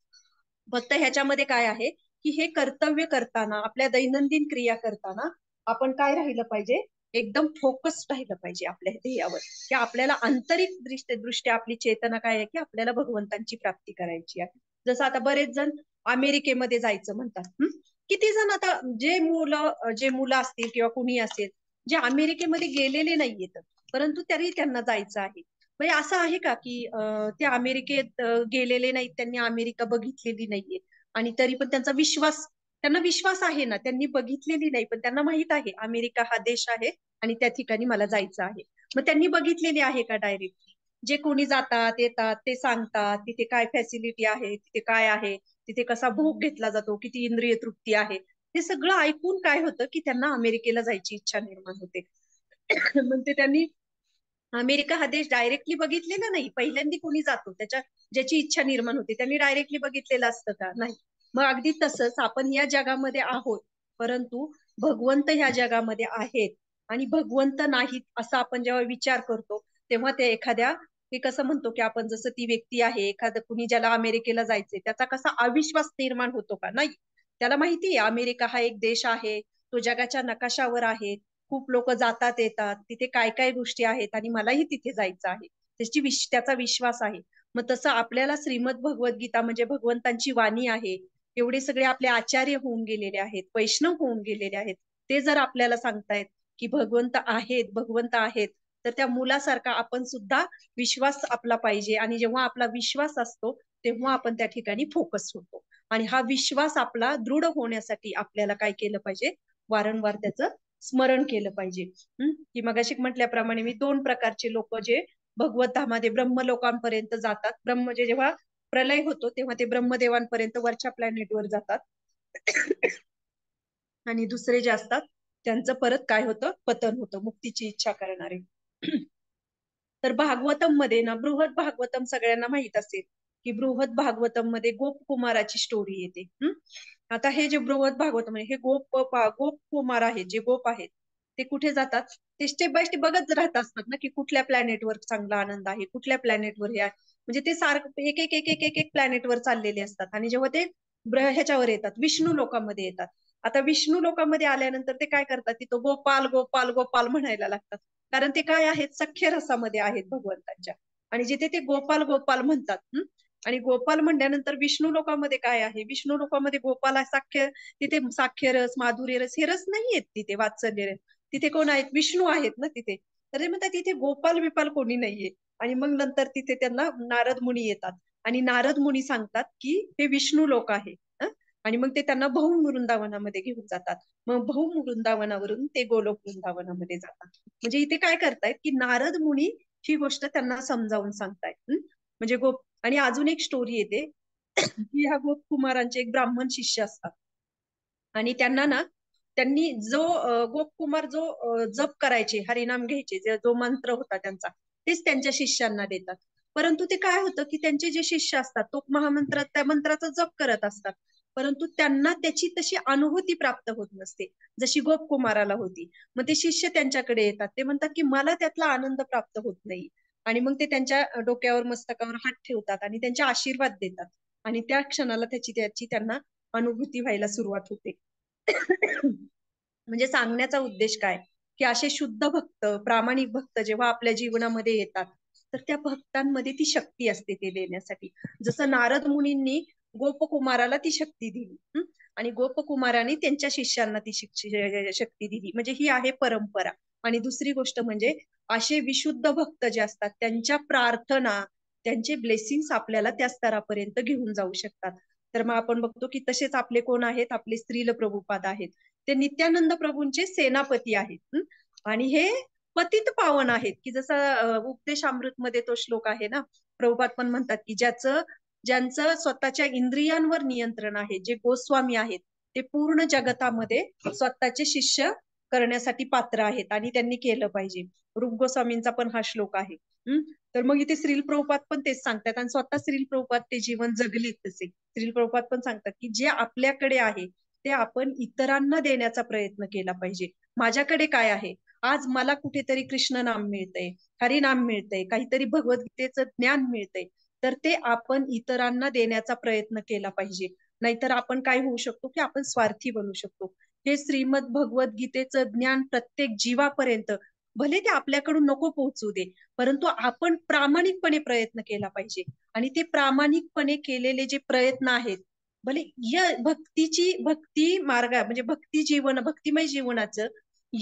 फक्त ह्याच्यामध्ये काय आहे की हे कर्तव्य करताना आपल्या दैनंदिन क्रिया करताना आपण काय राहिलं पाहिजे एकदम फोकस राहिलं पाहिजे आपल्या ध्येयावर की आपल्याला आंतरिक दृष्टी दृष्ट्या आपली चेतना काय आहे की आपल्याला भगवंतांची प्राप्ती करायची आहे जसं आता बरेच जण अमेरिकेमध्ये जायचं म्हणतात किती जण आता जे मुलं जे मुलं असतील किंवा कुणी असेल जे अमेरिकेमध्ये गेलेले नाहीयेत परंतु तरी त्यांना जायचं आहे म्हणजे असं आहे का की ते अमेरिकेत गेलेले नाहीत त्यांनी अमेरिका बघितलेली नाहीये आणि तरी पण त्यांचा विश्वास त्यांना विश्वास आहे ना त्यांनी बघितलेली नाही पण त्यांना माहित आहे अमेरिका हा देश आहे आणि त्या ठिकाणी मला जायचं आहे मग त्यांनी बघितलेली आहे का डायरेक्टली जे कोणी जातात येतात ते सांगतात तिथे काय फॅसिलिटी आहे तिथे काय आहे तिथे कसा भोग घेतला जातो किती इंद्रिय तृप्ती आहे हे सगळं ऐकून काय होतं की त्यांना अमेरिकेला जायची इच्छा निर्माण होते *coughs* म्हणजे त्यांनी अमेरिका हा देश डायरेक्टली बघितलेला नाही पहिल्यांदा कोणी जातो त्याच्या ज्याची इच्छा निर्माण होते त्यांनी डायरेक्टली बघितलेलं असतं का नाही मग अगदी तसंच आपण या जगामध्ये आहोत परंतु भगवंत ह्या जगामध्ये आहेत आणि भगवंत नाहीत असा आपण जेव्हा विचार करतो तेव्हा ते एखाद्या हे कसं म्हणतो की आपण जसं ती व्यक्ती आहे एखादं कुणी ज्याला अमेरिकेला जायचंय त्याचा कसा अविश्वास निर्माण होतो का नाही त्याला माहिती आहे अमेरिका हा एक देश आहे तो जगाच्या नकाशावर आहे खूप लोक जातात येतात तिथे काय काय गोष्टी आहेत आणि मलाही तिथे जायचं आहे त्याची विश त्याचा विश्वास आहे मग तसं आपल्याला श्रीमद भगवद्गीता म्हणजे भगवंतांची वाणी आहे एवढे सगळे आपले आचार्य होऊन गेलेले आहेत वैष्णव होऊन गेलेले आहेत ते जर आपल्याला सांगतायत की भगवंत आहेत भगवंत आहेत तर त्या मुलासारखा आपण सुद्धा विश्वास आपला पाहिजे आणि जेव्हा आपला विश्वास असतो तेव्हा आपण त्या ठिकाणी फोकस होतो आणि हा विश्वास आपला दृढ होण्यासाठी आपल्याला काय केलं पाहिजे वारंवार त्याचं स्मरण केलं पाहिजे की अशी म्हटल्याप्रमाणे मी दोन प्रकारचे लोक जे भगवंतामध्ये ब्रह्म लोकांपर्यंत जातात ब्रह्म जे जेव्हा प्रलय होतो तेव्हा ते ब्रह्मदेवांपर्यंत वरच्या प्लॅनेटवर जातात आणि दुसरे जे असतात त्यांचं परत काय होतं पतन होतं मुक्तीची इच्छा करणारे तर भागवतम मध्ये ना बृहद भागवतम सगळ्यांना माहित असेल की बृहद भागवतम मध्ये गोप कुमाराची स्टोरी येते आता हे जे बृहद भागवतम हे गोप गोप कुमार आहेत जे गोप आहेत ते कुठे जातात ते स्टेप बाय स्टेप बघत राहत असतात ना की कुठल्या प्लॅनेटवर चांगला आनंद आहे कुठल्या प्लॅनेटवर हे आहे म्हणजे ते सारखं एक एक एक एक एक एक प्लॅनेटवर चाललेले असतात आणि जेव्हा ते ह्याच्यावर येतात विष्णू लोकांमध्ये येतात आता विष्णू लोकांमध्ये आल्यानंतर ते काय करतात तिथं गोपाल गोपाल गोपाल म्हणायला लागतात कारण ते काय आहेत सख्य रसामध्ये आहेत भगवंतांच्या आणि जिथे ते गोपाल गोपाल म्हणतात आणि गोपाल म्हणल्यानंतर विष्णू लोकांमध्ये काय आहे विष्णू लोकांमध्ये गोपाल साख्य तिथे साख्य रस माधुरी रस हे रस आहेत तिथे वात्सल्य रस तिथे कोण आहेत विष्णू आहेत ना तिथे तर म्हणतात तिथे गोपाल विपाल कोणी नाहीये आणि मग नंतर तिथे त्यांना नारद मुनी येतात आणि नारद मुनी सांगतात की हे विष्णू लोक आहे आणि मग ते त्यांना भाऊ वृंदावनामध्ये घेऊन जातात मग भाऊ वृंदावनावरून ते गोलोक वृंदावनामध्ये जातात म्हणजे इथे काय करतायत की नारद मुनी ही गोष्ट त्यांना समजावून सांगतायत म्हणजे गोप आणि अजून एक स्टोरी येते की ह्या गोप कुमारांचे एक ब्राह्मण शिष्य असतात आणि त्यांना ना त्यांनी जो कुमार जो जप करायचे हरिनाम घ्यायचे जो मंत्र होता त्यांचा तेच त्यांच्या शिष्यांना देतात परंतु ते काय होतं की त्यांचे जे शिष्य असतात तो महामंत्र त्या मंत्राचा जप करत असतात परंतु त्यांना त्याची तशी अनुभूती प्राप्त होत नसते जशी गोप कुमाराला होती मग ते शिष्य त्यांच्याकडे येतात ते म्हणतात की मला त्यातला आनंद प्राप्त होत नाही आणि मग ते त्यांच्या डोक्यावर मस्तकावर हात ठेवतात आणि त्यांचे आशीर्वाद देतात आणि त्या क्षणाला त्याची त्याची त्यांना अनुभूती व्हायला सुरुवात होते *coughs* म्हणजे सांगण्याचा उद्देश काय की असे शुद्ध भक्त प्रामाणिक भक्त जेव्हा आपल्या जीवनामध्ये येतात तर त्या भक्तांमध्ये ती शक्ती असते ते देण्यासाठी जसं नारद मुनींनी गोपकुमाराला ती शक्ती दिली आणि गोपकुमाराने त्यांच्या शिष्यांना ती शक्ती दिली म्हणजे ही आहे परंपरा आणि दुसरी गोष्ट म्हणजे असे विशुद्ध भक्त जे असतात त्यांच्या प्रार्थना त्यांचे ब्लेसिंग्स आपल्याला त्या स्तरापर्यंत घेऊन जाऊ शकतात तर मग आपण बघतो की तसेच आपले कोण आहेत आपले स्त्रील प्रभुपाद आहेत ते नित्यानंद प्रभूंचे सेनापती आहेत आणि हे पतित पावन आहेत की जसं अमृत मध्ये तो श्लोक आहे ना प्रभुपात पण म्हणतात की ज्याचं ज्यांचं स्वतःच्या इंद्रियांवर नियंत्रण आहे जे गोस्वामी आहेत ते पूर्ण जगतामध्ये स्वतःचे शिष्य करण्यासाठी पात्र आहेत आणि त्यांनी केलं पाहिजे रूप गोस्वामींचा पण हा श्लोक आहे तर मग इथे श्रील प्रभुपात पण तेच सांगतात आणि स्वतः श्रील प्रभुपात ते जीवन जगले तसे श्रील प्रभुपात पण सांगतात की जे आपल्याकडे आहे ते आपण इतरांना देण्याचा प्रयत्न केला पाहिजे माझ्याकडे काय आहे आज मला कुठेतरी कृष्ण नाम मिळतंय हरिनाम मिळतंय काहीतरी भगवद्गीतेचं ज्ञान मिळतंय तर ते आपण इतरांना देण्याचा प्रयत्न केला पाहिजे नाहीतर आपण काय होऊ शकतो की आपण स्वार्थी बनू शकतो हे श्रीमद भगवद्गीतेचं ज्ञान प्रत्येक जीवापर्यंत भले ते आपल्याकडून नको पोहोचू दे परंतु आपण प्रामाणिकपणे प्रयत्न केला पाहिजे आणि ते प्रामाणिकपणे केलेले जे प्रयत्न आहेत भले या भक्तीची भक्ती मार्ग म्हणजे भक्ती जीवन भक्तिमय जीवनाचं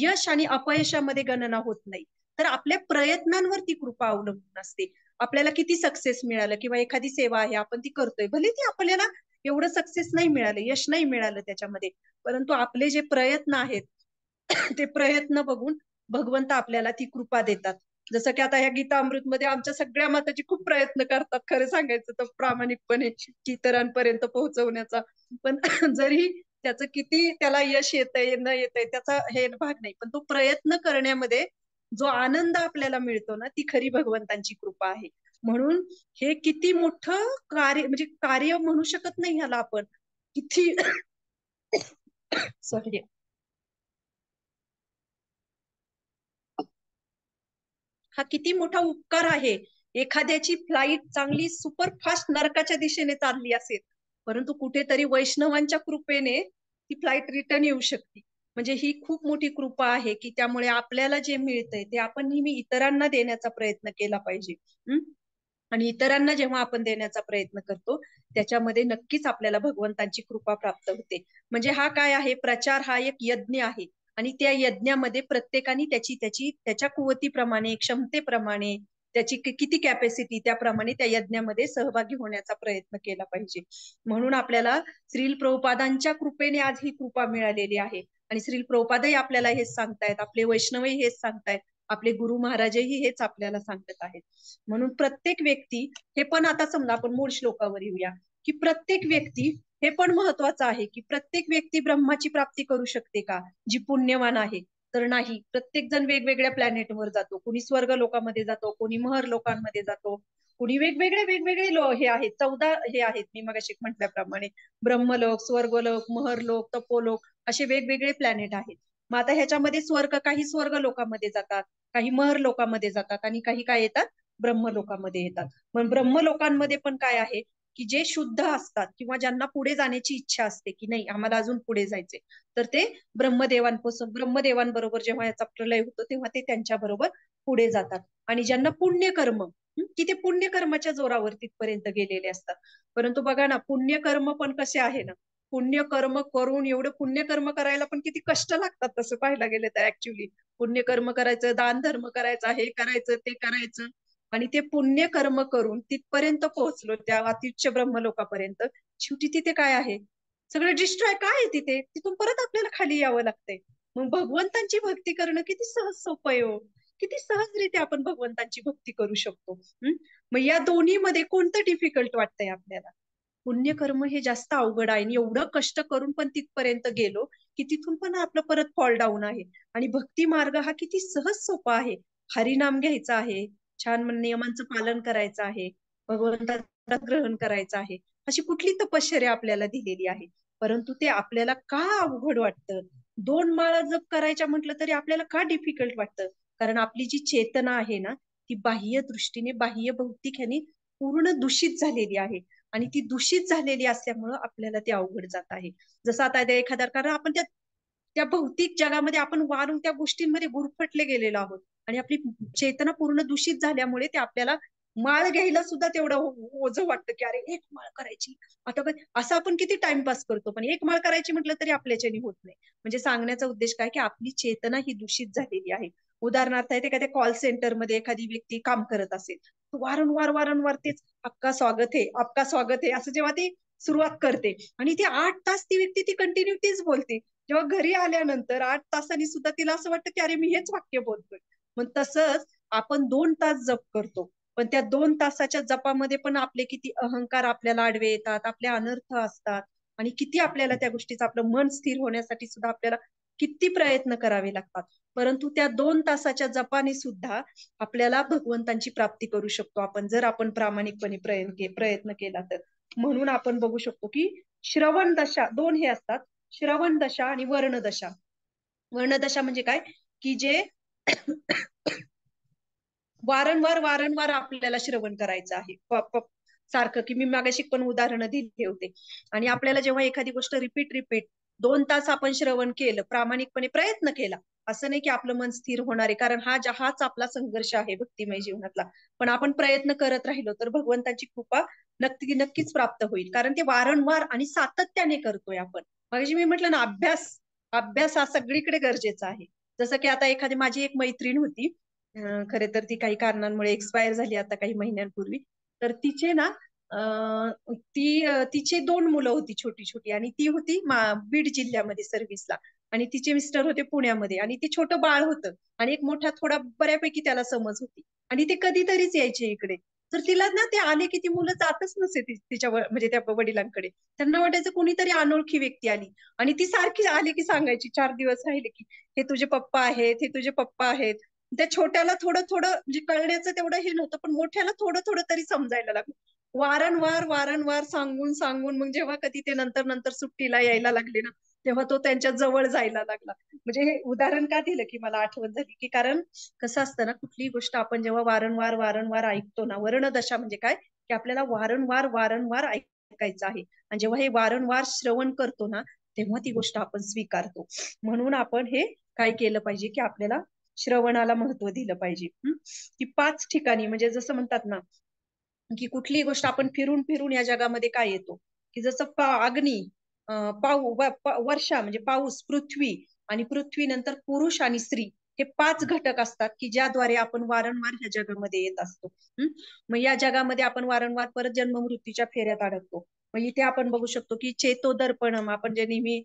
यश आणि अपयशामध्ये गणना होत नाही तर आपल्या प्रयत्नांवरती कृपा अवलंबून असते आपल्याला किती सक्सेस मिळालं किंवा एखादी सेवा आहे आपण ती करतोय भले ती आपल्याला एवढं सक्सेस नाही मिळालं यश नाही मिळालं त्याच्यामध्ये परंतु आपले जे प्रयत्न आहेत ते प्रयत्न बघून भगवंत आपल्याला ती कृपा देतात जसं की आता या गीता अमृतमध्ये आमच्या सगळ्या माताजी खूप प्रयत्न करतात खरं सांगायचं तर प्रामाणिकपणे इतरांपर्यंत पोहोचवण्याचा पण *clears throat* जरी त्याचं किती त्याला यश येत न येत आहे त्याचा हे भाग नाही पण तो प्रयत्न करण्यामध्ये जो आनंद आपल्याला मिळतो ना ती खरी भगवंतांची कृपा आहे म्हणून हे किती मोठं कार्य म्हणजे कार्य म्हणू शकत नाही ह्याला आपण किती *coughs* सॉरी हा किती मोठा उपकार आहे एखाद्याची फ्लाईट चांगली सुपर फास्ट नरकाच्या दिशेने चालली असेल परंतु कुठेतरी वैष्णवांच्या कृपेने ती फ्लाईट रिटर्न येऊ शकते म्हणजे ही खूप मोठी कृपा आहे की त्यामुळे आपल्याला जे मिळतंय ते आपण नेहमी इतरांना देण्याचा प्रयत्न केला पाहिजे आणि इतरांना जेव्हा आपण देण्याचा प्रयत्न करतो त्याच्यामध्ये नक्कीच आपल्याला भगवंतांची कृपा प्राप्त होते म्हणजे हा काय आहे प्रचार हा एक यज्ञ आहे आणि त्या यज्ञामध्ये प्रत्येकाने त्याची त्याची त्याच्या कुवतीप्रमाणे क्षमतेप्रमाणे त्याची किती कॅपॅसिटी त्याप्रमाणे त्या यज्ञामध्ये सहभागी होण्याचा प्रयत्न केला पाहिजे म्हणून आपल्याला श्रील प्रौपादांच्या कृपेने आज ही कृपा मिळालेली आहे आणि श्रील प्रौपादही आपल्याला हेच सांगतायत आपले वैष्णवही हेच सांगतायत आपले गुरु महाराजही हेच आपल्याला सांगत आहेत म्हणून प्रत्येक व्यक्ती हे पण आता समजा आपण मूळ श्लोकावर येऊया की प्रत्येक व्यक्ती हे पण महत्वाचं आहे की प्रत्येक व्यक्ती ब्रह्माची प्राप्ती करू शकते का जी पुण्यवान आहे तर नाही प्रत्येक जण वेगवेगळ्या प्लॅनेटवर जातो कोणी स्वर्ग लोकांमध्ये जातो कोणी महर लोकांमध्ये जातो कुणी वेगवेगळे वेगवेगळे लो हे आहेत चौदा हे आहेत मी मग म्हटल्याप्रमाणे ब्रह्मलोक स्वर्गलोक महरलोक तपोलोक असे वेगवेगळे प्लॅनेट आहेत मग आता ह्याच्यामध्ये स्वर्ग काही स्वर्ग लोकांमध्ये जातात काही महर लोकांमध्ये जातात आणि काही काय येतात ब्रह्म लोकांमध्ये येतात पण लोकांमध्ये पण काय आहे की जे शुद्ध असतात किंवा ज्यांना पुढे जाण्याची इच्छा असते की नाही आम्हाला अजून पुढे जायचे तर ते ब्रह्मदेवांपासून ब्रह्मदेवांबरोबर जेव्हा याचा प्रलय होतो तेव्हा ते त्यांच्या बरोबर पुढे जातात आणि ज्यांना पुण्यकर्म की ते पुण्यकर्माच्या जोरावर तिथपर्यंत गेलेले असतात परंतु बघा ना पुण्यकर्म पण कसे आहे ना पुण्यकर्म करून एवढं पुण्यकर्म करायला पण किती कष्ट लागतात तसं पाहायला गेलं तर ऍक्च्युली पुण्यकर्म करायचं दान धर्म करायचं हे करायचं ते करायचं आणि ते पुण्य कर्म करून तिथपर्यंत पोहोचलो त्या ब्रह्म ब्रह्मलोकापर्यंत शेवटी तिथे काय आहे सगळं डिस्ट्रॉय काय आहे तिथे तिथून परत आपल्याला खाली यावं लागतंय मग भगवंतांची भक्ती करणं किती सहज सोपं आहे हो. किती सहजरित्या आपण भगवंतांची भक्ती करू शकतो मग या दोन्हीमध्ये कोणतं डिफिकल्ट वाटतंय आपल्याला पुण्यकर्म हे जास्त अवघड आहे आणि एवढं कष्ट करून पण तिथपर्यंत गेलो की तिथून पण आपलं परत फॉल डाऊन आहे आणि भक्ती मार्ग हा किती सहज सोपा आहे हरिनाम घ्यायचा आहे छान नियमांचं पालन करायचं आहे भगवंताचं ग्रहण करायचं आहे अशी कुठली तपश्चर्या आपल्याला दिलेली आहे परंतु ते आपल्याला का अवघड वाटतं दोन माळा जप करायच्या म्हटलं तरी आपल्याला का डिफिकल्ट वाटतं कारण आपली जी चेतना आहे ना ती बाह्य दृष्टीने बाह्य भौतिक ह्यानी पूर्ण दूषित झालेली आहे आणि ती दूषित झालेली असल्यामुळं आपल्याला ते अवघड जात आहे जसं आता त्या एखाद्या कारण आपण त्या त्या भौतिक जगामध्ये आपण वारून त्या गोष्टींमध्ये गुरफटले गेलेलो आहोत आणि आपली चेतना पूर्ण दूषित झाल्यामुळे ते आपल्याला माळ घ्यायला सुद्धा तेवढं ओझ वाटतं की अरे एक माळ करायची आता पण असं आपण किती टाइमपास करतो पण एक माळ करायची म्हटलं तरी आपल्याच्याने होत नाही म्हणजे सांगण्याचा उद्देश काय की आपली चेतना ही दूषित झालेली आहे उदाहरणार्थ आहे ते एखाद्या कॉल सेंटरमध्ये एखादी व्यक्ती काम करत असेल वारंवार वारंवार तेच आपका स्वागत आहे आपका स्वागत आहे असं जेव्हा ती सुरुवात करते आणि ती आठ तास ती व्यक्ती ती कंटिन्यू तीच बोलते जेव्हा घरी आल्यानंतर आठ तासांनी सुद्धा तिला असं वाटतं की अरे मी हेच वाक्य बोलतोय मग तसंच आपण दोन तास जप करतो पण त्या दोन तासाच्या जपामध्ये पण आपले किती अहंकार आपल्याला आडवे येतात आपले अनर्थ असतात आणि किती आपल्याला त्या गोष्टीचं आपलं मन स्थिर होण्यासाठी सुद्धा आपल्याला किती प्रयत्न करावे लागतात परंतु त्या दोन तासाच्या जपाने सुद्धा आपल्याला भगवंतांची प्राप्ती करू शकतो आपण जर आपण प्रामाणिकपणे प्रयत्न केला तर म्हणून आपण बघू शकतो की श्रवण दशा दोन हे असतात श्रवण दशा आणि वर्णदशा वर्णदशा म्हणजे काय की जे वारंवार वारंवार आपल्याला श्रवण करायचं आहे सारखं की मी मागाशी पण उदाहरणं दिली होते आणि आपल्याला जेव्हा एखादी गोष्ट रिपीट रिपीट दोन तास आपण श्रवण केलं प्रामाणिकपणे प्रयत्न केला असं नाही की आपलं मन स्थिर होणार आहे कारण हा हाच आपला संघर्ष आहे भक्तिमय जीवनातला पण आपण प्रयत्न करत राहिलो तर भगवंतांची कृपा नक्की नक्कीच प्राप्त होईल कारण ते वारंवार आणि सातत्याने करतोय आपण म्हणजे मी म्हटलं ना अभ्यास अभ्यास हा सगळीकडे गरजेचा आहे जसं की आता एखादी माझी एक मैत्रीण होती खरे तर ती काही कारणांमुळे एक्सपायर झाली आता काही महिन्यांपूर्वी तर तिचे ना ती तिचे दोन मुलं होती छोटी छोटी आणि ती होती बीड जिल्ह्यामध्ये सर्व्हिसला आणि तिचे मिस्टर होते पुण्यामध्ये आणि ते छोटं बाळ होतं आणि एक मोठा थोडा बऱ्यापैकी त्याला समज होती आणि ते कधीतरीच यायचे इकडे तर तिला ना ते आले की ती मुलं जातच नसे तिच्या म्हणजे त्या वडिलांकडे त्यांना वाटायचं कोणीतरी अनोळखी व्यक्ती आली आणि ती सारखी आली की सांगायची चार दिवस राहिले की हे तुझे पप्पा आहेत हे तुझे पप्पा आहेत त्या छोट्याला थोडं थोडं म्हणजे कळण्याचं तेवढं हे नव्हतं पण मोठ्याला थोडं थोडं तरी समजायला लागलं वारंवार वारंवार सांगून सांगून मग जेव्हा कधी ते नंतर नंतर सुट्टीला यायला लागले ना तेव्हा तो त्यांच्या जवळ जायला लागला म्हणजे हे उदाहरण का दिलं की मला आठवण झाली की कारण कसं असतं ना कुठलीही गोष्ट आपण जेव्हा वारंवार वारंवार ऐकतो ना वर्णदशा म्हणजे काय की आपल्याला वारंवार वारंवार ऐकायचं आहे आणि जेव्हा हे वारंवार श्रवण करतो ना तेव्हा ती गोष्ट आपण स्वीकारतो म्हणून आपण हे काय केलं पाहिजे की आपल्याला श्रवणाला महत्व दिलं पाहिजे की पाच ठिकाणी म्हणजे जसं म्हणतात ना की कुठलीही गोष्ट आपण फिरून फिरून या जगामध्ये काय येतो की जसं अग्नी पाऊ वर्षा म्हणजे पाऊस पृथ्वी आणि पृथ्वी नंतर पुरुष आणि स्त्री हे पाच घटक असतात की ज्याद्वारे आपण वारंवार ह्या जगामध्ये येत असतो मग या जगामध्ये आपण वारंवार परत जन्म मृत्यूच्या फेऱ्यात अडकतो मग इथे आपण बघू शकतो की चेतो दर्पणम आपण जे नेहमी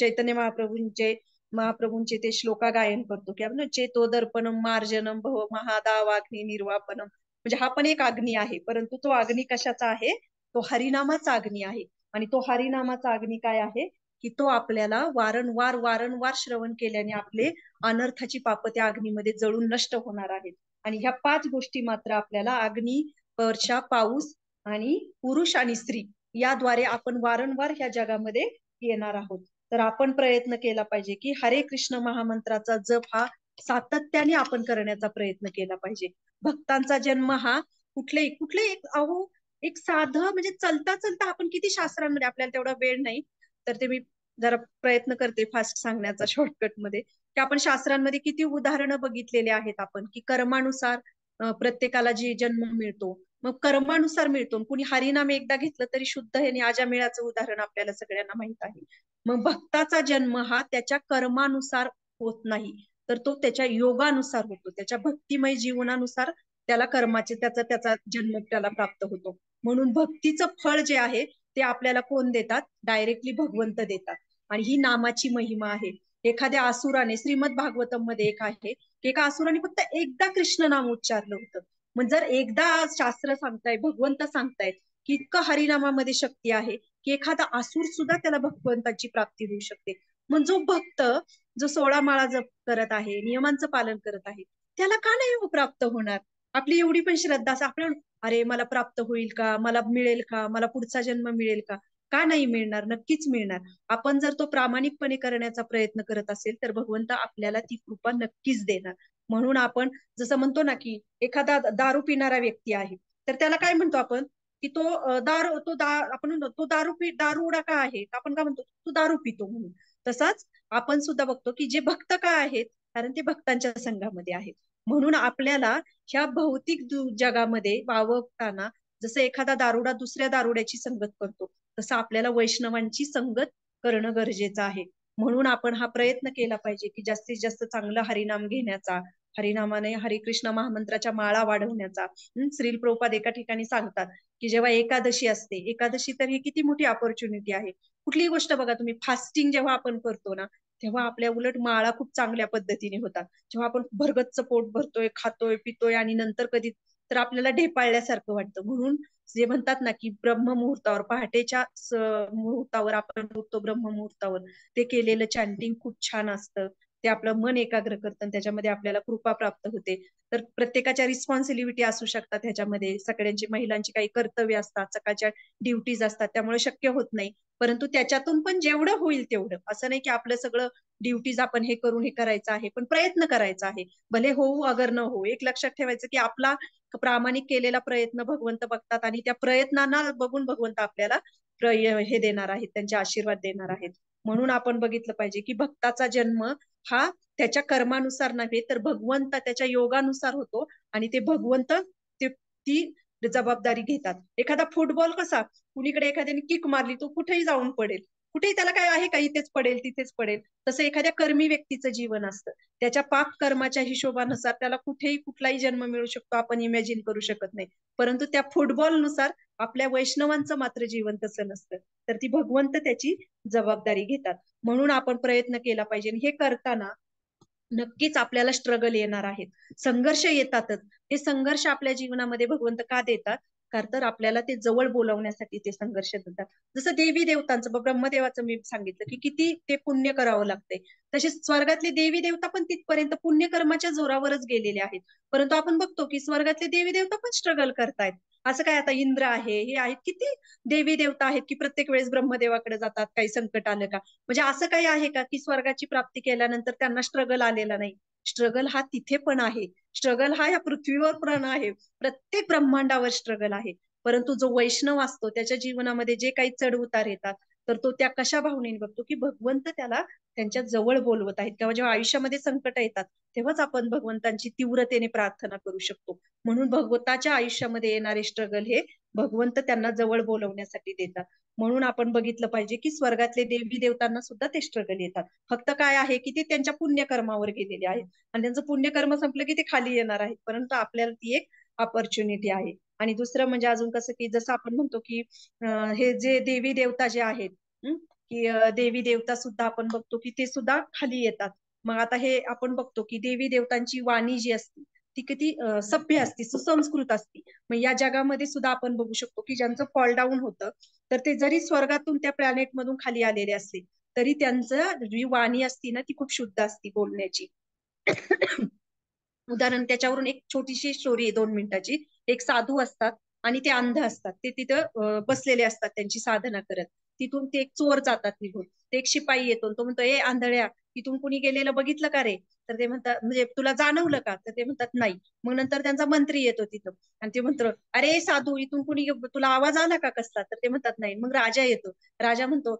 चैतन्य महाप्रभूंचे महाप्रभूंचे ते श्लोका गायन करतो की आपण चेतो दर्पणम मार्जनम भव महादावाग्नी निर्वापनम म्हणजे हा पण एक अग्नी आहे परंतु तो अग्नी कशाचा आहे तो हरिनामाचा अग्नी आहे आणि तो हरिनामाचा अग्नी काय आहे की तो आपल्याला वारंवार वारंवार श्रवण केल्याने आपले अनर्थाची पाप त्या अग्नीमध्ये जळून नष्ट होणार आहेत आणि ह्या पाच गोष्टी मात्र आपल्याला अग्नी वर्षा पाऊस आणि पुरुष आणि स्त्री याद्वारे आपण वारंवार ह्या जगामध्ये येणार आहोत तर आपण प्रयत्न केला पाहिजे की हरे कृष्ण महामंत्राचा जप हा सातत्याने आपण करण्याचा प्रयत्न केला पाहिजे भक्तांचा जन्म हा कुठले कुठले अहो एक साध म्हणजे चलता चलता आपण किती शास्त्रांमध्ये आपल्याला तेवढा वेळ नाही तर ते मी जरा प्रयत्न करते फास्ट सांगण्याचा शॉर्टकट मध्ये की आपण शास्त्रांमध्ये किती उदाहरणं बघितलेले आहेत आपण की कर्मानुसार प्रत्येकाला जी जन्म मिळतो मग कर्मानुसार मिळतो कुणी हरिनाम एकदा घेतलं तरी शुद्ध हे आजा मेळाचं उदाहरण आपल्याला सगळ्यांना माहित आहे मग भक्ताचा जन्म हा त्याच्या कर्मानुसार होत नाही तर तो त्याच्या योगानुसार होतो त्याच्या भक्तिमय जीवनानुसार त्याला कर्माचे त्याचा त्याचा जन्म त्याला प्राप्त होतो म्हणून भक्तीचं फळ जे आहे ते आपल्याला कोण देतात डायरेक्टली भगवंत देतात आणि ही नामाची महिमा आहे एखाद्या आसुराने श्रीमद भागवतम मध्ये एक आहे की एका आसुराने फक्त एकदा कृष्ण नाम उच्चारलं होतं मग जर एकदा शास्त्र सांगताय भगवंत सांगतायत की इतकं हरिनामामध्ये शक्ती आहे की एखादा आसूर सुद्धा त्याला भगवंताची प्राप्ती होऊ शकते मग जो भक्त जो सोळा माळा जप करत आहे नियमांचं पालन करत आहे त्याला का नाही हो प्राप्त होणार आपली एवढी पण श्रद्धा आपण अरे मला प्राप्त होईल का मला मिळेल का मला पुढचा जन्म मिळेल का का नाही मिळणार नक्कीच मिळणार आपण जर तो प्रामाणिकपणे करण्याचा प्रयत्न करत असेल तर भगवंत आपल्याला ती कृपा नक्कीच देणार म्हणून आपण जसं म्हणतो ना की एखादा दारू पिणारा व्यक्ती आहे तर त्याला काय म्हणतो आपण की तो दारू तो दार आपण तो दारू पी उडा का आहे आपण काय म्हणतो तो दारू पितो म्हणून तसाच आपण सुद्धा बघतो की जे भक्त का आहेत कारण ते भक्तांच्या संघामध्ये आहेत म्हणून आपल्याला ह्या भौतिक जगामध्ये वावरताना जसं एखादा दारुडा दुसऱ्या दारुड्याची संगत करतो तसं आपल्याला वैष्णवांची संगत करणं गरजेचं आहे म्हणून आपण हा प्रयत्न केला पाहिजे की जास्तीत जास्त चांगलं हरिनाम घेण्याचा हरिनामाने हरिकृष्ण महामंत्राच्या माळा वाढवण्याचा श्रील प्रोपाद एका ठिकाणी सांगतात की जेव्हा एकादशी असते एकादशी तर ही किती मोठी ऑपॉर्च्युनिटी आहे कुठलीही गोष्ट बघा तुम्ही फास्टिंग जेव्हा आपण करतो ना तेव्हा आपल्या उलट माळा खूप चांगल्या पद्धतीने होतात जेव्हा आपण भरगतचं पोट भरतोय खातोय पितोय आणि नंतर कधी तर आपल्याला ढेपाळल्यासारखं वाटतं म्हणून जे म्हणतात ना की ब्रह्म मुहूर्तावर पहाटेच्या मुहूर्तावर आपण उठतो ब्रह्म मुहूर्तावर ते केलेलं चॅन्टिंग खूप छान असतं ते आपलं मन एकाग्र करतं त्याच्यामध्ये आपल्याला कृपा प्राप्त होते तर प्रत्येकाच्या रिस्पॉन्सिबिलिटी असू शकतात ह्याच्यामध्ये सगळ्यांची महिलांची काही कर्तव्य असतात सकाळच्या ड्युटीज असतात त्यामुळे शक्य होत नाही परंतु त्याच्यातून पण जेवढं होईल तेवढं असं नाही की आपलं सगळं ड्युटीज आपण हे करून हे करायचं आहे पण प्रयत्न करायचा आहे भले होऊ अगर न होऊ एक लक्षात ठेवायचं की आपला प्रामाणिक केलेला प्रयत्न भगवंत बघतात आणि त्या प्रयत्नांना बघून भगवंत आपल्याला हे देणार आहेत त्यांचे आशीर्वाद देणार आहेत म्हणून आपण बघितलं पाहिजे की भक्ताचा जन्म हा त्याच्या कर्मानुसार नव्हे तर भगवंत त्याच्या योगानुसार होतो आणि ते भगवंत ते ती जबाबदारी घेतात एखादा फुटबॉल कसा कुणीकडे एखाद्याने किक मारली तो कुठेही जाऊन पडेल कुठेही त्याला काय आहे का इथेच पडेल तिथेच पडेल तसं एखाद्या कर्मी व्यक्तीचं जीवन असतं त्याच्या पाप कर्माच्या हिशोबानुसार त्याला कुठेही कुठलाही जन्म मिळू शकतो आपण इमॅजिन करू शकत नाही परंतु त्या फुटबॉलनुसार आपल्या वैष्णवांचं मात्र जीवन तसं नसतं तर ती भगवंत त्याची जबाबदारी घेतात म्हणून आपण प्रयत्न केला पाहिजे हे करताना नक्कीच आपल्याला स्ट्रगल येणार आहेत संघर्ष येतातच हे संघर्ष आपल्या जीवनामध्ये भगवंत का देतात तर आपल्याला ते जवळ बोलवण्यासाठी ते संघर्ष करतात जसं देवी देवतांचं ब्रह्मदेवाचं मी सांगितलं की किती ते पुण्य करावं लागतंय तसेच स्वर्गातले देवी देवता पण तिथपर्यंत पुण्यकर्माच्या जोरावरच गेलेले आहेत परंतु आपण बघतो की स्वर्गातले देवी देवता पण स्ट्रगल करतायत असं काय आता इंद्र आहे हे आहेत किती देवी देवता आहेत की प्रत्येक वेळेस ब्रह्मदेवाकडे जातात काही संकट आलं का म्हणजे असं काही आहे का की स्वर्गाची प्राप्ती केल्यानंतर त्यांना स्ट्रगल आलेला नाही स्ट्रगल हा तिथे पण आहे स्ट्रगल हा या पृथ्वीवर पण आहे प्रत्येक ब्रह्मांडावर स्ट्रगल आहे परंतु जो वैष्णव असतो त्याच्या जीवनामध्ये जे काही चढ उतार येतात तर तो त्या कशा भावनेने बघतो की भगवंत त्याला त्यांच्या जवळ बोलवत आहेत किंवा जेव्हा आयुष्यामध्ये संकट येतात तेव्हाच आपण भगवंतांची तीव्रतेने प्रार्थना करू शकतो म्हणून भगवंताच्या आयुष्यामध्ये येणारे स्ट्रगल हे भगवंत त्यांना जवळ बोलवण्यासाठी देतात म्हणून आपण बघितलं पाहिजे की स्वर्गातले देवी देवतांना सुद्धा ते स्ट्रगल येतात फक्त काय आहे की ते त्यांच्या पुण्यकर्मावर गेलेले आहेत आणि त्यांचं पुण्यकर्म संपलं की ते खाली येणार आहेत परंतु आपल्याला ती एक अपॉर्च्युनिटी आहे आणि दुसरं म्हणजे अजून कसं की जसं आपण म्हणतो की हे जे देवी देवता जे आहेत की देवी देवता सुद्धा आपण बघतो की ते सुद्धा खाली येतात मग आता हे आपण बघतो की देवी देवतांची वाणी जी असते ती किती सभ्य असती सुसंस्कृत असती मग या जगामध्ये सुद्धा आपण बघू शकतो की ज्यांचं फॉल डाऊन होतं तर ते जरी स्वर्गातून त्या प्लॅनेट मधून खाली आलेले असले तरी त्यांचं जी वाणी असती ना ती खूप शुद्ध असती बोलण्याची *coughs* उदाहरण त्याच्यावरून एक छोटीशी स्टोरी आहे दोन मिनिटाची एक साधू असतात आणि ते अंध असतात ते तिथं बसलेले असतात त्यांची साधना करत तिथून ते एक चोर जातात निघून ते एक शिपाई येतो तो म्हणतो ए आंधळ्या तिथून कुणी गेलेलं बघितलं का रे तर ते म्हणतात म्हणजे तुला जाणवलं का तर ते म्हणतात नाही मग नंतर त्यांचा मंत्री येतो तिथं आणि ते म्हणतो अरे साधू इथून कुणी तुला आवाज आला का कसला तर ते म्हणतात नाही मग राजा येतो राजा म्हणतो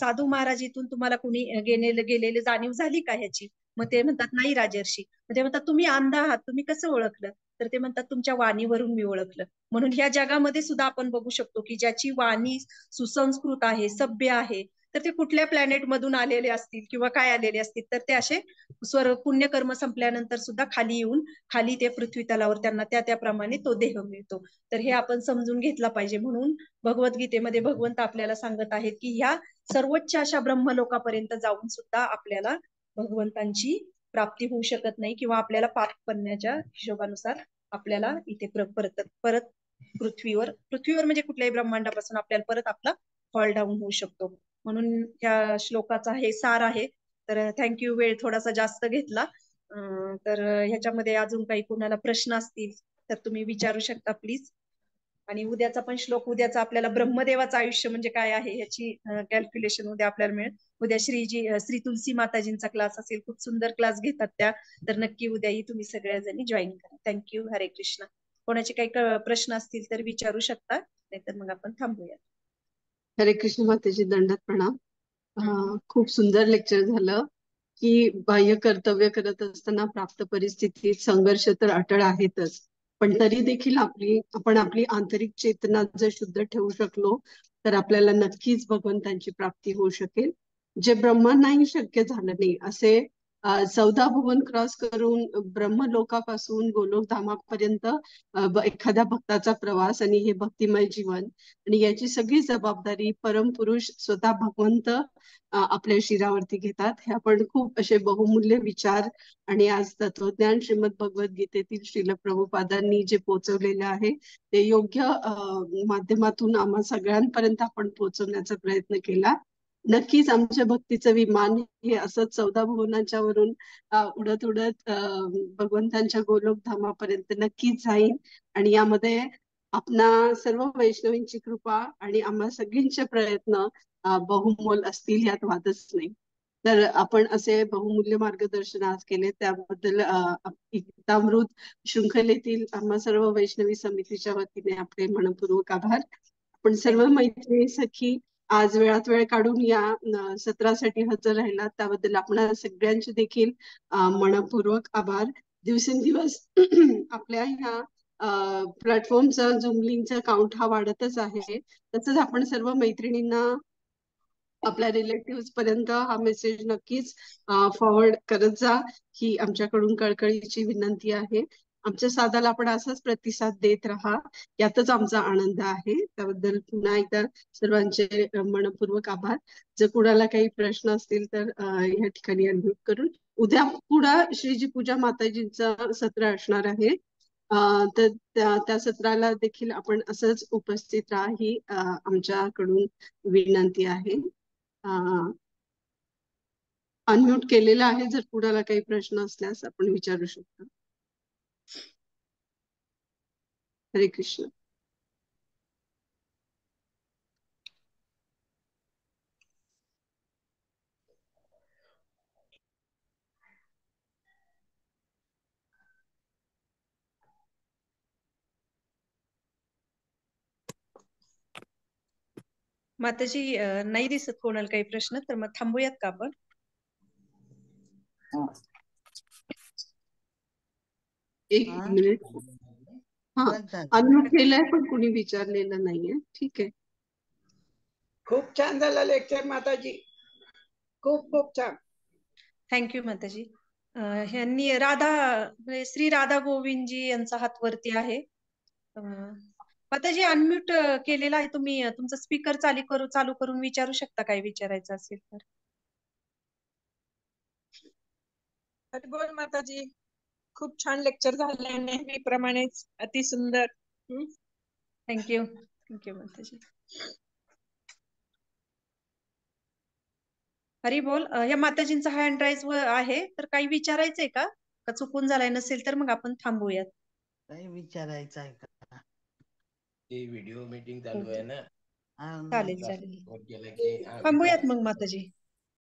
साधू महाराज इथून तुम्हाला कुणी गेलेले गेलेले जाणीव झाली का ह्याची मग ते म्हणतात नाही राजर्षी ते म्हणतात तुम्ही अंध आहात तुम्ही कसं ओळखलं तर ते म्हणतात तुमच्या वाणीवरून मी ओळखलं म्हणून ह्या जगामध्ये सुद्धा आपण बघू शकतो की ज्याची वाणी सुसंस्कृत आहे सभ्य आहे तर ते कुठल्या प्लॅनेट मधून आलेले असतील किंवा काय आलेले असतील तर ते असे स्वर पुण्यकर्म संपल्यानंतर सुद्धा खाली येऊन खाली ते पृथ्वी तलावर त्यांना त्या त्याप्रमाणे तो देह मिळतो तर हे आपण समजून घेतला पाहिजे म्हणून भगवद्गीतेमध्ये भगवंत आपल्याला सांगत आहेत की ह्या सर्वोच्च अशा ब्रह्मलोकापर्यंत जाऊन सुद्धा आपल्याला भगवंतांची प्राप्ती होऊ शकत नाही किंवा आपल्याला पाप पडण्याच्या हिशोबानुसार आपल्याला इथे परत परत पृथ्वीवर पृथ्वीवर म्हणजे कुठल्याही ब्रह्मांडापासून आपल्याला परत आपला फॉल डाऊन होऊ शकतो म्हणून ह्या श्लोकाचा हे सार आहे तर थँक्यू वेळ थोडासा जास्त घेतला तर ह्याच्यामध्ये अजून काही कोणाला प्रश्न असतील तर तुम्ही विचारू शकता प्लीज आणि उद्याचा पण श्लोक उद्याचा आपल्याला ब्रह्मदेवाचं आयुष्य म्हणजे काय आहे याची कॅल्क्युलेशन उद्या आपल्याला मिळेल उद्या श्रीजी श्री तुलसी माताजींचा क्लास असेल खूप सुंदर क्लास घेतात त्या तर नक्की उद्याही तुम्ही सगळ्या जणी जॉईन करा थँक्यू हरे कृष्णा कोणाचे काही प्रश्न असतील तर विचारू शकता नाहीतर मग आपण थांबूया हरे कृष्ण मातेजी दंडात प्रणाम खूप सुंदर लेक्चर झालं की बाह्य कर्तव्य करत असताना प्राप्त परिस्थितीत संघर्ष तर अटळ आहेतच पण तरी देखील आपली आपण आपली आंतरिक चेतना जर शुद्ध ठेवू शकलो तर आपल्याला नक्कीच भगवंतांची प्राप्ती होऊ शकेल जे ब्रह्मा नाही शक्य झालं नाही असे चौदा भुवन क्रॉस करून ब्रह्मलोकापासून धामापर्यंत एखाद्या भक्ताचा प्रवास आणि हे भक्तिमय जीवन आणि याची सगळी जबाबदारी परमपुरुष स्वतः भगवंत आपल्या शिरावरती घेतात हे आपण खूप असे बहुमूल्य विचार आणि आज तत्वज्ञान श्रीमद भगवत गीतेतील श्रील प्रभुपादांनी जे पोचवलेले आहे ते योग्य माध्यमातून आम्हा सगळ्यांपर्यंत आपण पोहोचवण्याचा प्रयत्न केला नक्कीच आमच्या भक्तीचं विमान हे असं चौदा भुवनाच्या वरून उडत उडत भगवंतांच्या गोलोकधामापर्यंत नक्कीच जाईल आणि यामध्ये आपणा सर्व वैष्णवींची कृपा आणि आम्हा सगळींचे प्रयत्न बहुमोल असतील यात वादच नाही तर आपण असे बहुमूल्य मार्गदर्शन आज केले त्याबद्दल अमृत शृंखलेतील आम्हा सर्व वैष्णवी समितीच्या वतीने आपले मनपूर्वक आभार आपण सर्व मैत्री सखी आज वेळात वेळ काढून या सत्रासाठी हजर राहिला त्याबद्दल आपण सगळ्यांचे देखील मनपूर्वक आभार दिवसेंदिवस *clears throat* आपल्या ह्या प्लॅटफॉर्मचा झुम लिंकचा काउंट हा वाढतच आहे तसंच आपण सर्व मैत्रिणींना आपल्या रिलेटिव्ह पर्यंत हा मेसेज नक्कीच फॉरवर्ड करत जा ही आमच्याकडून कळकळीची विनंती आहे आमच्या साधाला आपण असाच प्रतिसाद देत राहा यातच आमचा आनंद आहे त्याबद्दल पुन्हा एकदा सर्वांचे मनपूर्वक आभार जर कुणाला काही प्रश्न असतील तर या ठिकाणी अनम्यूट करून उद्या पुढे श्रीजी पूजा माताजींचं सत्र असणार आहे तर त्या सत्राला देखील आपण असंच उपस्थित राहा ही आमच्याकडून विनंती आहे अनम्यूट केलेला आहे जर कुणाला काही प्रश्न असल्यास आपण विचारू शकतो हरे कृष्ण माताजी नाही दिसत कोणाला काही प्रश्न तर मग थांबूयात का आपण एक मिनिट हा अनम्यूट केलंय पण कुणी विचारलेलं नाहीये ठीक आहे खूप छान झालं लेक्चर माताजी खूप खूप छान थँक्यू माताजी ह्यांनी राधा म्हणजे श्री राधा गोविंदजी यांचा हात वरती आहे माताजी अनम्यूट केलेला आहे तुम्ही तुमचा स्पीकर चालू करू चालू करून विचारू शकता काय विचारायचं असेल तर बोल माताजी खूप छान लेक्चर झालं अति अतिसुंदर थँक्यू थँक्यू माताजी हरी बोल या माताजींचा हँड राईज आहे तर काही विचारायचंय का का चुकून झालाय नसेल तर मग आपण थांबूयात काही विचारायचं आहे का व्हिडिओ मीटिंग चालू आहे ना चालेल चालेल थांबूयात मग माताजी